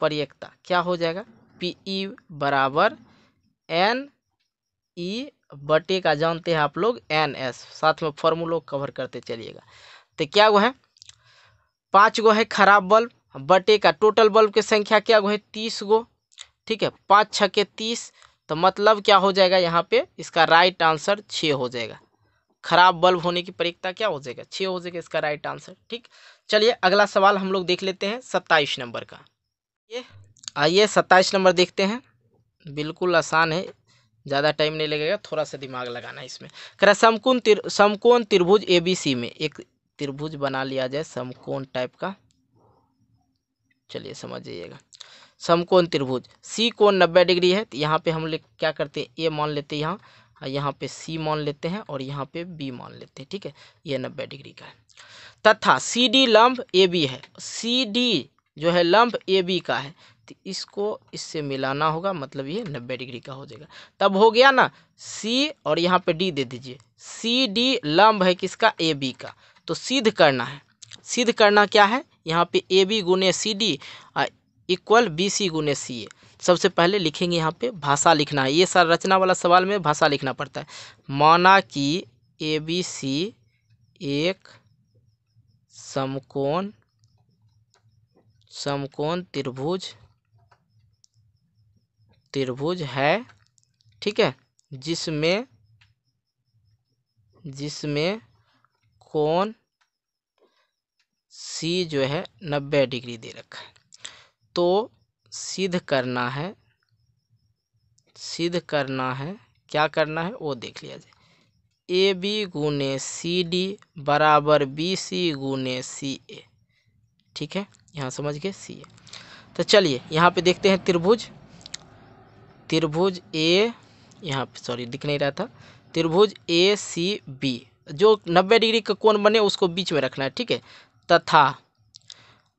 प्रयक्ता क्या हो जाएगा पी ई e बराबर एन ई e बटे का जानते हैं आप लोग एन एस साथ में फॉर्मूलो कवर करते चलिएगा तो क्या वो है पांच गो है खराब बल्ब बटे का टोटल बल्ब की संख्या क्या गो है तीस गो ठीक है पाँच छ के तीस तो मतलब क्या हो जाएगा यहाँ पे इसका राइट आंसर छः हो जाएगा खराब बल्ब होने की परीक्षा क्या हो जाएगा छः हो जाएगा इसका राइट आंसर ठीक चलिए अगला सवाल हम लोग देख लेते हैं सत्ताईस नंबर का ये आइए सत्ताईस नंबर देखते हैं बिल्कुल आसान है ज़्यादा टाइम नहीं लगेगा थोड़ा सा दिमाग लगाना इसमें कह रहा समकोण तिर समकोन त्रिभुज एबीसी में एक त्रिभुज बना लिया जाए समकोन टाइप का चलिए समझ जाइएगा समकोण त्रिभुज सी कोण नब्बे डिग्री है तो यहाँ पे हम लोग क्या करते हैं ए मान लेते हैं यहाँ यहाँ पे सी मान लेते हैं और यहाँ पे बी मान लेते हैं ठीक है ये नब्बे डिग्री का है तथा C D lump A B है सी डी जो है लम्ब ए बी का है तो इसको इससे मिलाना होगा मतलब ये नब्बे डिग्री का हो जाएगा तब हो गया ना सी और यहाँ पे डी दे दीजिए सी डी लम्ब है किसका ए बी का तो सिद्ध करना है सिद्ध करना क्या है यहाँ पे ए बी गुने C D equal B C गुने सी ए सबसे पहले लिखेंगे यहाँ पे भाषा लिखना है ये सारा रचना वाला सवाल में भाषा लिखना पड़ता है माना कि ए बी सी एक समकोण समकोण त्रिभुज त्रिभुज है ठीक है जिसमें जिसमें कोण सी जो है नब्बे डिग्री दे रखा है तो सिद्ध करना है सिद्ध करना है क्या करना है वो देख लिया जाए ए बी गुने सी डी बराबर बी सी गुने सी ए ठीक है यहाँ समझ गए सी ए तो चलिए यहाँ पे देखते हैं त्रिभुज त्रिभुज ए यहाँ पे सॉरी दिख नहीं रहा था त्रिभुज ए सी बी जो नब्बे डिग्री का कोण बने उसको बीच में रखना है ठीक है तथा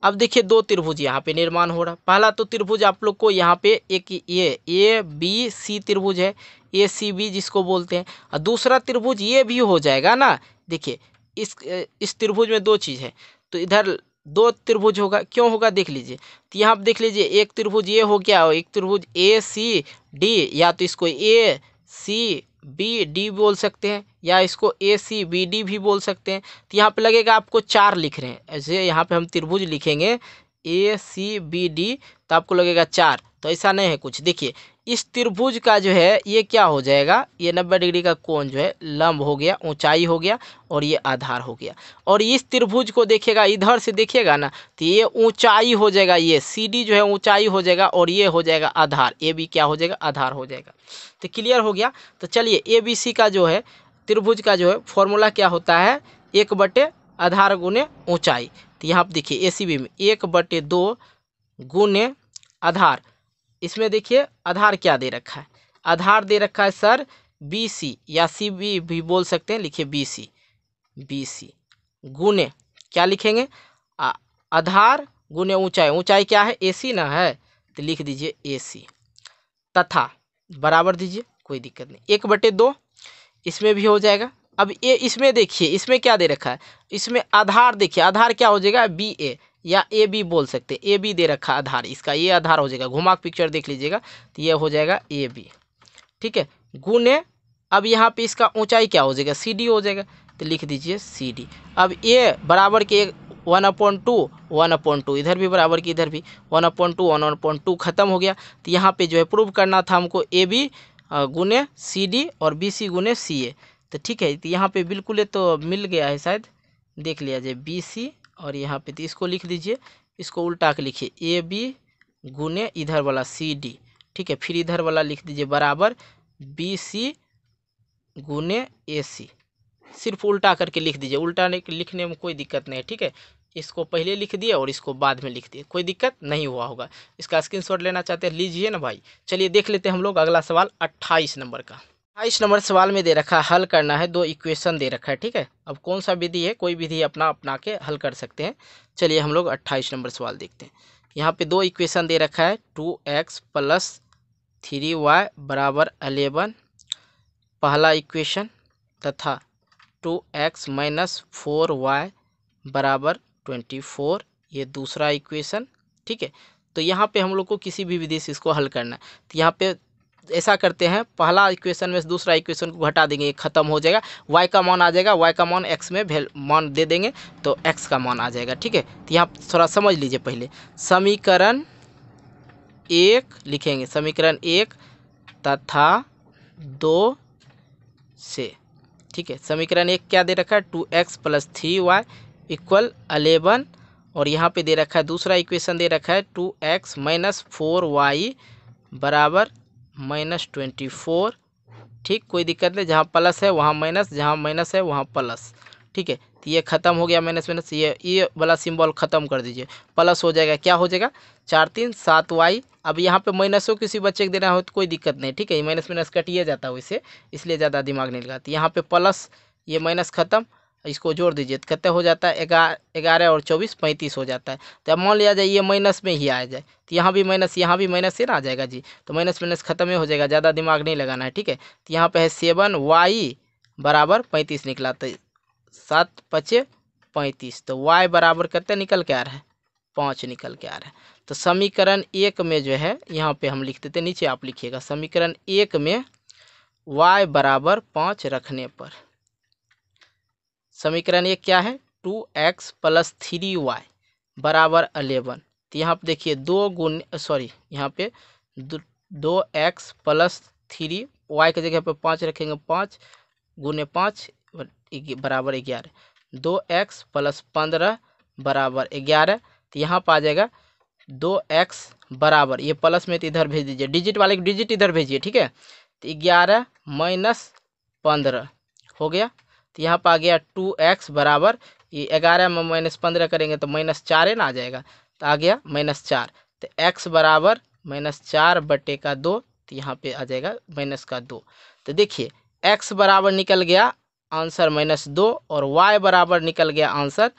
अब देखिए दो त्रिभुज यहाँ पे निर्माण हो रहा पहला तो त्रिभुज आप लोग को यहाँ पे एक ये ए बी सी त्रिभुज है ए सी बी जिसको बोलते हैं और दूसरा त्रिभुज ये भी हो जाएगा ना देखिए इस इस त्रिभुज में दो चीज़ है तो इधर दो त्रिभुज होगा क्यों होगा देख लीजिए तो यहाँ पर देख लीजिए एक त्रिभुज ये हो गया और एक त्रिभुज ए सी डी या तो इसको ए सी बी डी बोल सकते हैं या इसको ए सी बी डी भी बोल सकते हैं तो यहाँ पे लगेगा आपको चार लिख रहे हैं ऐसे यहाँ पे हम त्रिभुज लिखेंगे ए सी बी डी तो आपको लगेगा चार तो ऐसा नहीं है कुछ देखिए इस त्रिभुज का जो है ये क्या हो जाएगा ये नब्बे डिग्री का कोण जो है लंब हो गया ऊंचाई हो गया और ये आधार हो गया और इस त्रिभुज को देखिएगा इधर से देखिएगा ना तो ये ऊंचाई हो जाएगा ये सी डी जो है ऊंचाई हो जाएगा और ये हो जाएगा आधार ए बी क्या हो जाएगा आधार हो जाएगा तो क्लियर हो गया तो चलिए ए बी सी का जो है त्रिभुज का जो है फॉर्मूला क्या होता है एक बटे आधार गुने ऊंचाई तो यहाँ पर देखिए ए में एक बटे दो गुने आधार इसमें देखिए आधार क्या दे रखा है आधार दे रखा है सर बी सी या सी बी भी बोल सकते हैं लिखिए बी सी बी सी गुने क्या लिखेंगे आधार गुने ऊंचाई ऊंचाई क्या है ए सी ना है तो लिख दीजिए ए सी तथा बराबर दीजिए कोई दिक्कत नहीं एक बटे दो इसमें भी हो जाएगा अब ये इसमें देखिए इसमें क्या दे रखा है इसमें आधार देखिए आधार क्या हो जाएगा बी ए या ए बी बोल सकते ए बी दे रखा आधार इसका ये आधार हो जाएगा घुमा पिक्चर देख लीजिएगा तो ये हो जाएगा ए बी ठीक है गुने अब यहाँ पे इसका ऊंचाई क्या हो जाएगा सी डी हो जाएगा तो लिख दीजिए सी डी अब ए बराबर के one point two one point two इधर भी बराबर की इधर भी one point two one point two खत्म हो गया तो यहाँ पे जो है प्रूव करना था हमको ए बी गुने सी डी और बी सी गुने सी ए तो ठीक है तो यहाँ पे बिल्कुल ये तो मिल गया है शायद देख लिया जाए बी सी और यहाँ पे तो इसको लिख दीजिए इसको उल्टा के लिखिए ए बी गुने इधर वाला सी डी ठीक है फिर इधर वाला लिख दीजिए बराबर बी सी गुने ए सी सिर्फ उल्टा करके लिख दीजिए उल्टा लिखने में कोई दिक्कत नहीं है ठीक है इसको पहले लिख दिए और इसको बाद में लिख दिए कोई दिक्कत नहीं हुआ होगा इसका स्क्रीनशॉट लेना चाहते हैं लीजिए ना भाई चलिए देख लेते हैं हम लोग अगला सवाल अट्ठाईस नंबर का अट्ठाईस नंबर सवाल में दे रखा है हल करना है दो इक्वेशन दे रखा है ठीक है अब कौन सा विधि है कोई विधि अपना अपना के हल कर सकते हैं चलिए हम लोग अट्ठाईस नंबर सवाल देखते हैं यहाँ पे दो इक्वेशन दे रखा है two X plus three Y बराबर अलेवन पहला इक्वेशन तथा two X minus four Y बराबर ट्वेंटी फोर ये दूसरा इक्वेशन ठीक है तो यहाँ पे हम लोग को किसी भी विधि से इसको हल करना है तो यहाँ पे ऐसा करते हैं पहला इक्वेशन में से दूसरा इक्वेशन को घटा देंगे ये खत्म हो जाएगा वाई का मान आ जाएगा वाई का मान एक्स में वेल मान दे देंगे तो एक्स का मान आ जाएगा ठीक है तो यहाँ थोड़ा समझ लीजिए पहले समीकरण एक लिखेंगे समीकरण एक तथा दो से ठीक है समीकरण एक क्या दे रखा है two X plus three Y equal eleven और यहाँ पे दे रखा है दूसरा इक्वेशन दे रखा है two X minus four Y बराबर माइनस ट्वेंटी फोर ठीक कोई दिक्कत नहीं जहाँ प्लस है वहाँ माइनस जहाँ माइनस है वहाँ प्लस ठीक है तो ये खत्म हो गया माइनस माइनस ये ये वाला सिंबल ख़त्म कर दीजिए प्लस हो जाएगा क्या हो जाएगा चार तीन सात वाई अब यहाँ पे माइनसों किसी बच्चे को देना हो तो कोई दिक्कत नहीं ठीक है ये माइनस माइनस कटिए जाता है वैसे इसलिए ज़्यादा दिमाग नहीं लगाती यहाँ पे प्लस ये माइनस ख़त्म इसको जोड़ दीजिए तो कितने हो जाता है ग्यारह और चौबीस पैंतीस हो जाता है तो अब मान लिया जाए ये माइनस में ही आ जाए तो यहाँ भी माइनस यहाँ भी माइनस ही ना आ जाएगा जी तो माइनस माइनस खत्म ही हो जाएगा ज़्यादा दिमाग नहीं लगाना है ठीक है तो यहाँ पर है सेवन वाई बराबर पैंतीस निकला तो सात पचे पैंतीस तो वाई बराबर कितने निकल के आ रहा है पाँच निकल के आ रहा है तो समीकरण एक में जो है यहाँ पर हम लिख देते नीचे आप लिखिएगा समीकरण एक में वाई बराबर पाँच रखने पर समीकरण ये क्या है two X plus three Y बराबर अलेवन तो यहाँ पर देखिए दो गुण सॉरी यहाँ पे दो, दो एक्स प्लस थ्री वाई की जगह पे पाँच रखेंगे पाँच गुने पाँच बराबर ग्यारह दो एक्स प्लस पंद्रह बराबर ग्यारह तो यहाँ पर आ जाएगा दो एक्स बराबर ये प्लस में तो इधर भेज दीजिए डिजिट वाले डिजिट इधर भेजिए ठीक है तो ग्यारह माइनस पंद्रह हो गया तो यहाँ पर आ गया टू एक्स बराबर ये ग्यारह में माइनस पंद्रह करेंगे तो माइनस चार ही ना आ जाएगा तो आ गया माइनस चार तो एक्स बराबर माइनस चार बटे का दो तो यहाँ पे आ जाएगा माइनस का दो तो देखिए एक्स बराबर निकल गया आंसर माइनस दो और वाई बराबर निकल गया आंसर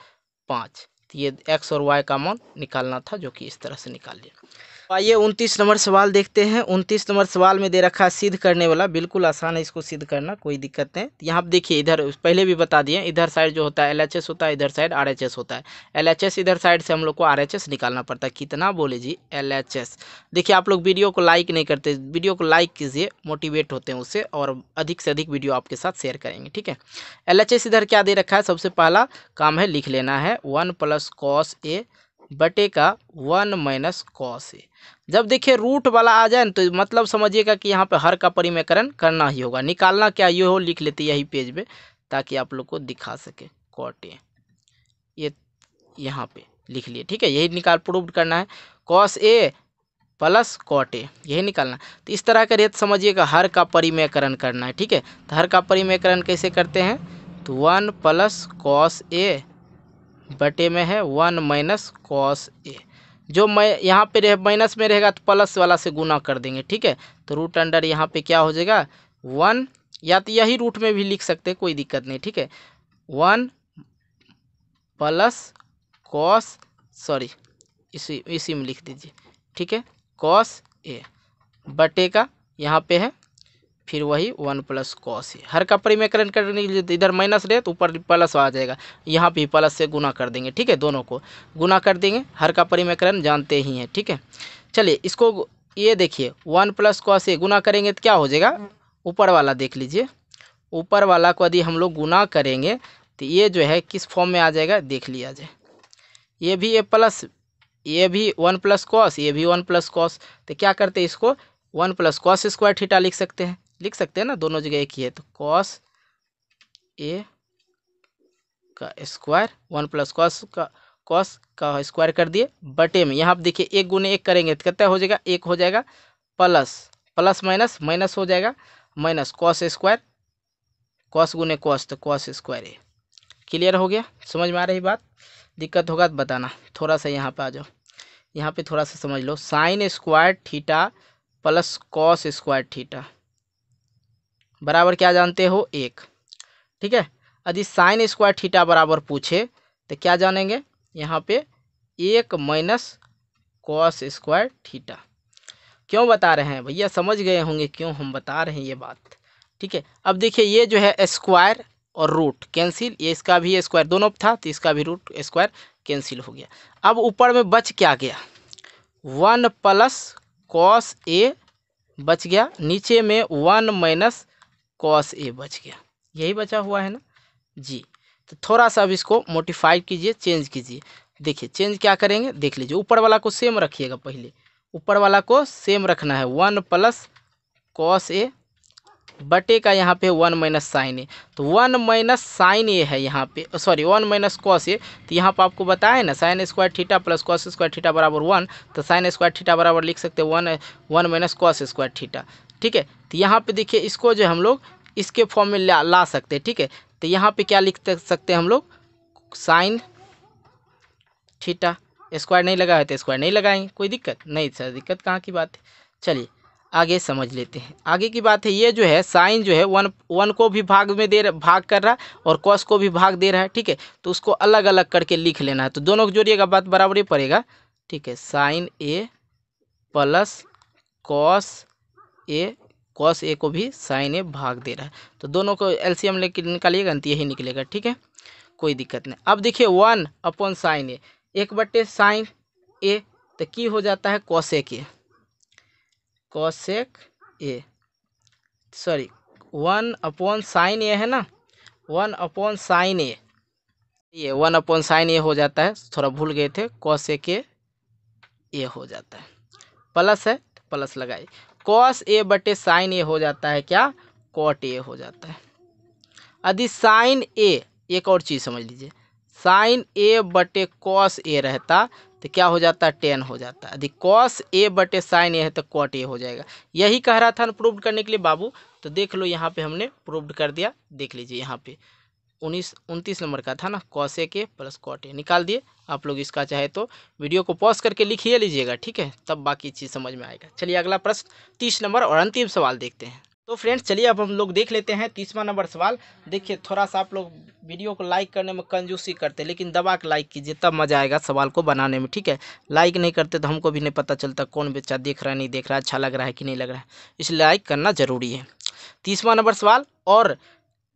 पाँच तो ये एक्स और वाई का मान निकालना था जो कि इस तरह से निकाल लिया आइए उनतीस नंबर सवाल देखते हैं उनतीस नंबर सवाल में दे रखा है सिद्ध करने वाला बिल्कुल आसान है इसको सिद्ध करना कोई दिक्कत नहीं यहाँ आप देखिए इधर पहले भी बता दिए इधर साइड जो होता है एल होता है इधर साइड आर होता है एल इधर साइड से हम लोग को आर निकालना पड़ता है कितना बोले जी एल देखिए आप लोग वीडियो को लाइक नहीं करते वीडियो को लाइक कीजिए मोटिवेट होते हैं उससे और अधिक से अधिक वीडियो आपके साथ शेयर करेंगे ठीक है एल इधर क्या दे रखा है सबसे पहला काम है लिख लेना है वन प्लस कॉस ए बटेगा वन माइनस कॉस ए जब देखिए रूट वाला आ जाए ना तो मतलब समझिएगा कि यहाँ पे हर का परिमयकरण करना ही होगा निकालना क्या ये हो लिख लेते यही पेज पे ताकि आप लोग को दिखा सके कॉट ए ये यहाँ पे लिख लिए ठीक है यही निकाल प्रूव करना है cos A plus cot A यही निकालना तो इस तरह का रेत समझिएगा हर का परिमयकरण करना है ठीक है तो हर का परिमयकरण कैसे करते हैं तो वन प्लस कॉस ए बटे में है वन माइनस कॉस ए जो मैं यहाँ पे रह माइनस में रहेगा तो प्लस वाला से गुना कर देंगे ठीक है तो रूट अंडर यहाँ पे क्या हो जाएगा वन या तो यही रूट में भी लिख सकते हैं कोई दिक्कत नहीं ठीक है वन प्लस कॉस सॉरी इसी इसी में लिख दीजिए ठीक है कॉस ए बटे का यहाँ पे है फिर वही वन प्लस कॉस हर का परिमेकरण करने के लिए इधर माइनस रहे तो ऊपर प्लस आ जाएगा यहाँ भी प्लस से गुना कर देंगे ठीक है दोनों को गुना कर देंगे हर का परिमेकरण जानते ही हैं ठीक है चलिए इसको ये देखिए वन प्लस कॉस ए गुना करेंगे तो क्या हो जाएगा ऊपर वाला देख लीजिए ऊपर वाला को यदि हम लोग गुना करेंगे तो ये जो है किस फॉर्म में आ जाएगा देख लिया जाए ये भी ए प्लस ये भी वन प्लस कॉस ये भी वन प्लस कॉस तो क्या करते हैं इसको one plus cos square theta लिख सकते हैं लिख सकते हैं ना दोनों जगह एक ही है तो कॉस ए का स्क्वायर वन प्लस कॉस का कॉस का स्क्वायर कर दिए बटे में यहाँ आप देखिए एक गुने एक करेंगे तो कितना हो जाएगा एक हो जाएगा प्लस प्लस माइनस माइनस हो जाएगा माइनस कॉस स्क्वायर कॉस गुने कॉस तो कॉस स्क्वायर ए क्लियर हो गया समझ में आ रही बात दिक्कत होगा तो बताना थोड़ा सा यहाँ पे आ जाओ यहाँ पे थोड़ा सा समझ लो sine square theta plus cos square theta बराबर क्या जानते हो एक ठीक है यदि साइन स्क्वायर थीटा बराबर पूछे तो क्या जानेंगे यहाँ पे एक माइनस कॉस स्क्वायर थीटा क्यों बता रहे हैं भैया समझ गए होंगे क्यों हम बता रहे हैं ये बात ठीक है अब देखिए ये जो है स्क्वायर और रूट कैंसिल ये इसका भी स्क्वायर दोनों था तो इसका भी रूट स्क्वायर कैंसिल हो गया अब ऊपर में बच क्या गया वन प्लस कॉस ए बच गया नीचे में वन माइनस कॉस ए बच गया यही बचा हुआ है ना जी तो थोड़ा सा अब इसको मोटिफाई कीजिए चेंज कीजिए देखिए चेंज क्या करेंगे देख लीजिए ऊपर वाला को सेम रखिएगा पहले ऊपर वाला को सेम रखना है वन प्लस कॉस ए बटे का यहाँ पे वन माइनस साइन ए तो वन माइनस साइन ए है यहाँ पे sorry one minus cos A तो यहाँ पे आपको बताया ना sine square theta plus cos square theta बराबर वन तो साइन स्क्वायर ठीठा बराबर लिख सकते हैं one one minus cos square theta ठीक है तो यहाँ पे देखिए इसको जो हम लोग इसके फॉर्म में ला ला सकते हैं ठीक है तो यहाँ पे क्या लिख सकते हैं हम लोग साइन ठीटा स्क्वायर नहीं लगा है तो स्क्वायर नहीं लगाएंगे कोई दिक्कत नहीं सर दिक्कत कहाँ की बात है चलिए आगे समझ लेते हैं आगे की बात है ये जो है साइन जो है वन वन को भी भाग में दे रहा भाग कर रहा है और कॉस को भी भाग दे रहा है ठीक है तो उसको अलग अलग करके लिख लेना है तो दोनों को जोड़िएगा बात बराबर ही पड़ेगा ठीक है sine A plus cos A cos A को भी साइन ए भाग दे रहा है तो दोनों को एलसीएम लेके निकालिएगा तो यही निकलेगा ठीक है कोई दिक्कत नहीं अब देखिए वन अपॉन साइन ए एक बट्टे साइन ए तो की हो जाता है कॉस ए एक A sorry one upon sine A है ना वन अपॉन साइन ए ये वन अपॉन साइन ए हो जाता है थोड़ा भूल गए थे कॉस ए के ए हो जाता है प्लस है तो प्लस लगाइए कॉस ए बटे साइन ए हो जाता है क्या कॉट ए हो जाता है यदि साइन ए एक और चीज़ समझ लीजिए साइन ए बटे कॉस ए रहता तो क्या हो जाता है टेन हो जाता है यदि कॉस ए बटे साइन ए है तो कॉट ए हो जाएगा यही कह रहा था प्रूव्ड करने के लिए बाबू तो देख लो यहाँ पे हमने प्रूव्ड कर दिया देख लीजिए यहाँ पे उन्नीस उनतीस नंबर का था ना कॉस के प्लस कॉटे निकाल दिए आप लोग इसका चाहे तो वीडियो को पॉज करके लिख ही लीजिएगा ठीक है तब बाकी चीज़ समझ में आएगा चलिए अगला प्रश्न तीस नंबर और अंतिम सवाल देखते हैं तो फ्रेंड्स चलिए अब हम लोग देख लेते हैं तीसवा नंबर सवाल देखिए थोड़ा सा आप लोग वीडियो को लाइक करने में कंजूसी करते हैं लेकिन दबा के लाइक कीजिए तब मज़ा आएगा सवाल को बनाने में ठीक है लाइक नहीं करते तो हमको भी नहीं पता चलता कौन बच्चा देख रहा है नहीं देख रहा है अच्छा लग रहा है कि नहीं लग रहा है इसलिए लाइक करना ज़रूरी है तीसवा नंबर सवाल और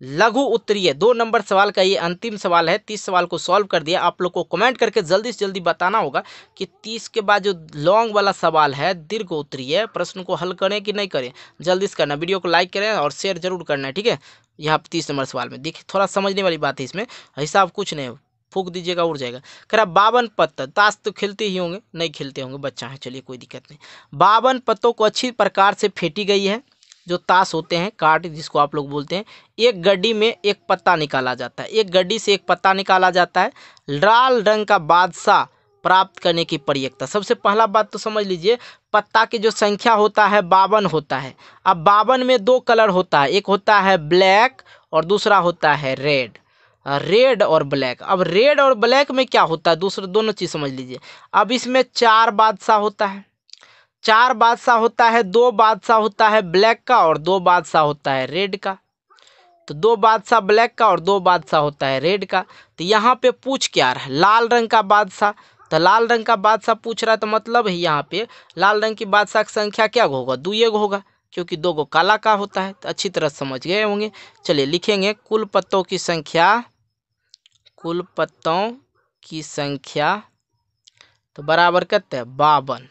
लघु उत्तरीय दो नंबर सवाल का ये अंतिम सवाल है तीस सवाल को सॉल्व कर दिया आप लोग को कमेंट करके जल्दी से जल्दी बताना होगा कि तीस के बाद जो लॉन्ग वाला सवाल है दीर्घ उत्तरीय प्रश्न को हल करें कि नहीं करें जल्दी से करना वीडियो को लाइक करें और शेयर जरूर करना है ठीक है यहाँ तीस नंबर सवाल में देखिए थोड़ा समझने वाली बात है इसमें हिसाब कुछ नहीं फूक दीजिएगा उड़ जाएगा खरा बावन पत्त ताश तो खेलते ही होंगे नहीं खेलते होंगे बच्चा है चलिए कोई दिक्कत नहीं बावन पत्तों को अच्छी प्रकार से फेंटी गई है जो ताश होते हैं कार्ड जिसको आप लोग बोलते हैं एक गड्डी में एक पत्ता निकाला जाता है एक गड्डी से एक पत्ता निकाला जाता है लाल रंग का बादशाह प्राप्त करने की प्रयक्ता सबसे पहला बात तो समझ लीजिए पत्ता की जो संख्या होता है बावन होता है अब बावन में दो कलर होता है एक होता है ब्लैक और दूसरा होता है रेड रेड और ब्लैक अब रेड और ब्लैक में क्या होता है दूसरा दोनों चीज़ समझ लीजिए अब इसमें चार बादशाह होता है चार बादशाह होता है दो बादशाह होता है ब्लैक का और दो बादशाह होता है रेड का तो दो बादशाह ब्लैक का और दो बादशाह होता है रेड का तो यहाँ पे पूछ क्या रहा है लाल रंग का बादशाह तो लाल रंग का बादशाह पूछ रहा है तो मतलब है यहाँ पे लाल रंग की बादशाह की संख्या क्या होगा दो गो होगा क्योंकि दो गो काला का होता है तो अच्छी तरह समझ गए होंगे चलिए लिखेंगे कुल पत्तों की संख्या कुल पत्तों की संख्या तो बराबर कहते हैं बावन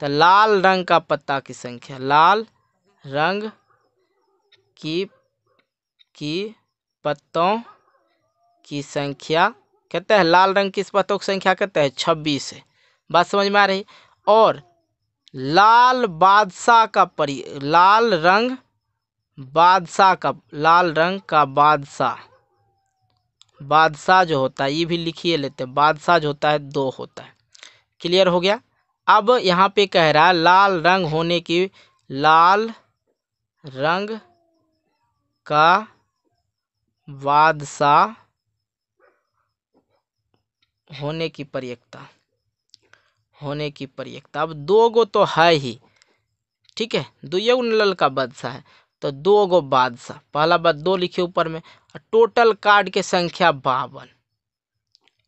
तो लाल रंग का पत्ता की संख्या लाल रंग की की पत्तों की संख्या कहते हैं लाल रंग की पत्तों की संख्या कहते हैं छब्बीस है बात समझ में आ रही और लाल बादशाह का परि लाल रंग बादशाह का लाल रंग का बादशाह बादशाह जो होता है ये भी लिखिए लेते हैं बादशाह जो होता है दो होता है क्लियर हो गया अब यहाँ पे कह रहा है लाल रंग होने की लाल रंग का बादशाह होने की प्रयक्ता होने की प्रयक्ता अब दो गो तो है ही ठीक है दुयो नल का बादशाह है तो दो गो बादशाह पहला बात दो लिखे ऊपर में टोटल कार्ड के संख्या बावन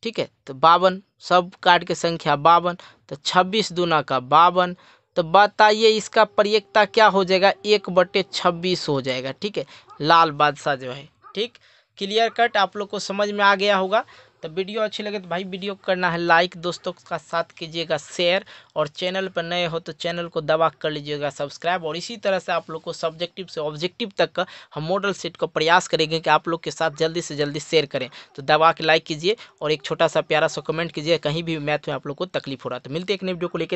ठीक है तो बावन सब कार्ड के संख्या बावन तो छब्बीस दूना का बावन तो बताइए इसका प्रयकता क्या हो जाएगा एक बटे छब्बीस हो जाएगा ठीक है लाल बादशाह जो है ठीक क्लियर कट आप लोग को समझ में आ गया होगा तो वीडियो अच्छी लगे तो भाई वीडियो करना है लाइक दोस्तों का साथ कीजिएगा शेयर और चैनल पर नए हो तो चैनल को दबा कर लीजिएगा सब्सक्राइब और इसी तरह से आप लोग को सब्जेक्टिव से ऑब्जेक्टिव तक का हम मॉडल सेट का प्रयास करेंगे कि आप लोग के साथ जल्दी से जल्दी शेयर करें तो दबा के लाइक कीजिए और एक छोटा सा प्यारा सा कमेंट कीजिए कहीं भी मैथ में आप लोग को तकलीफ हो रहा तो मिलते एक नई वीडियो को लेकर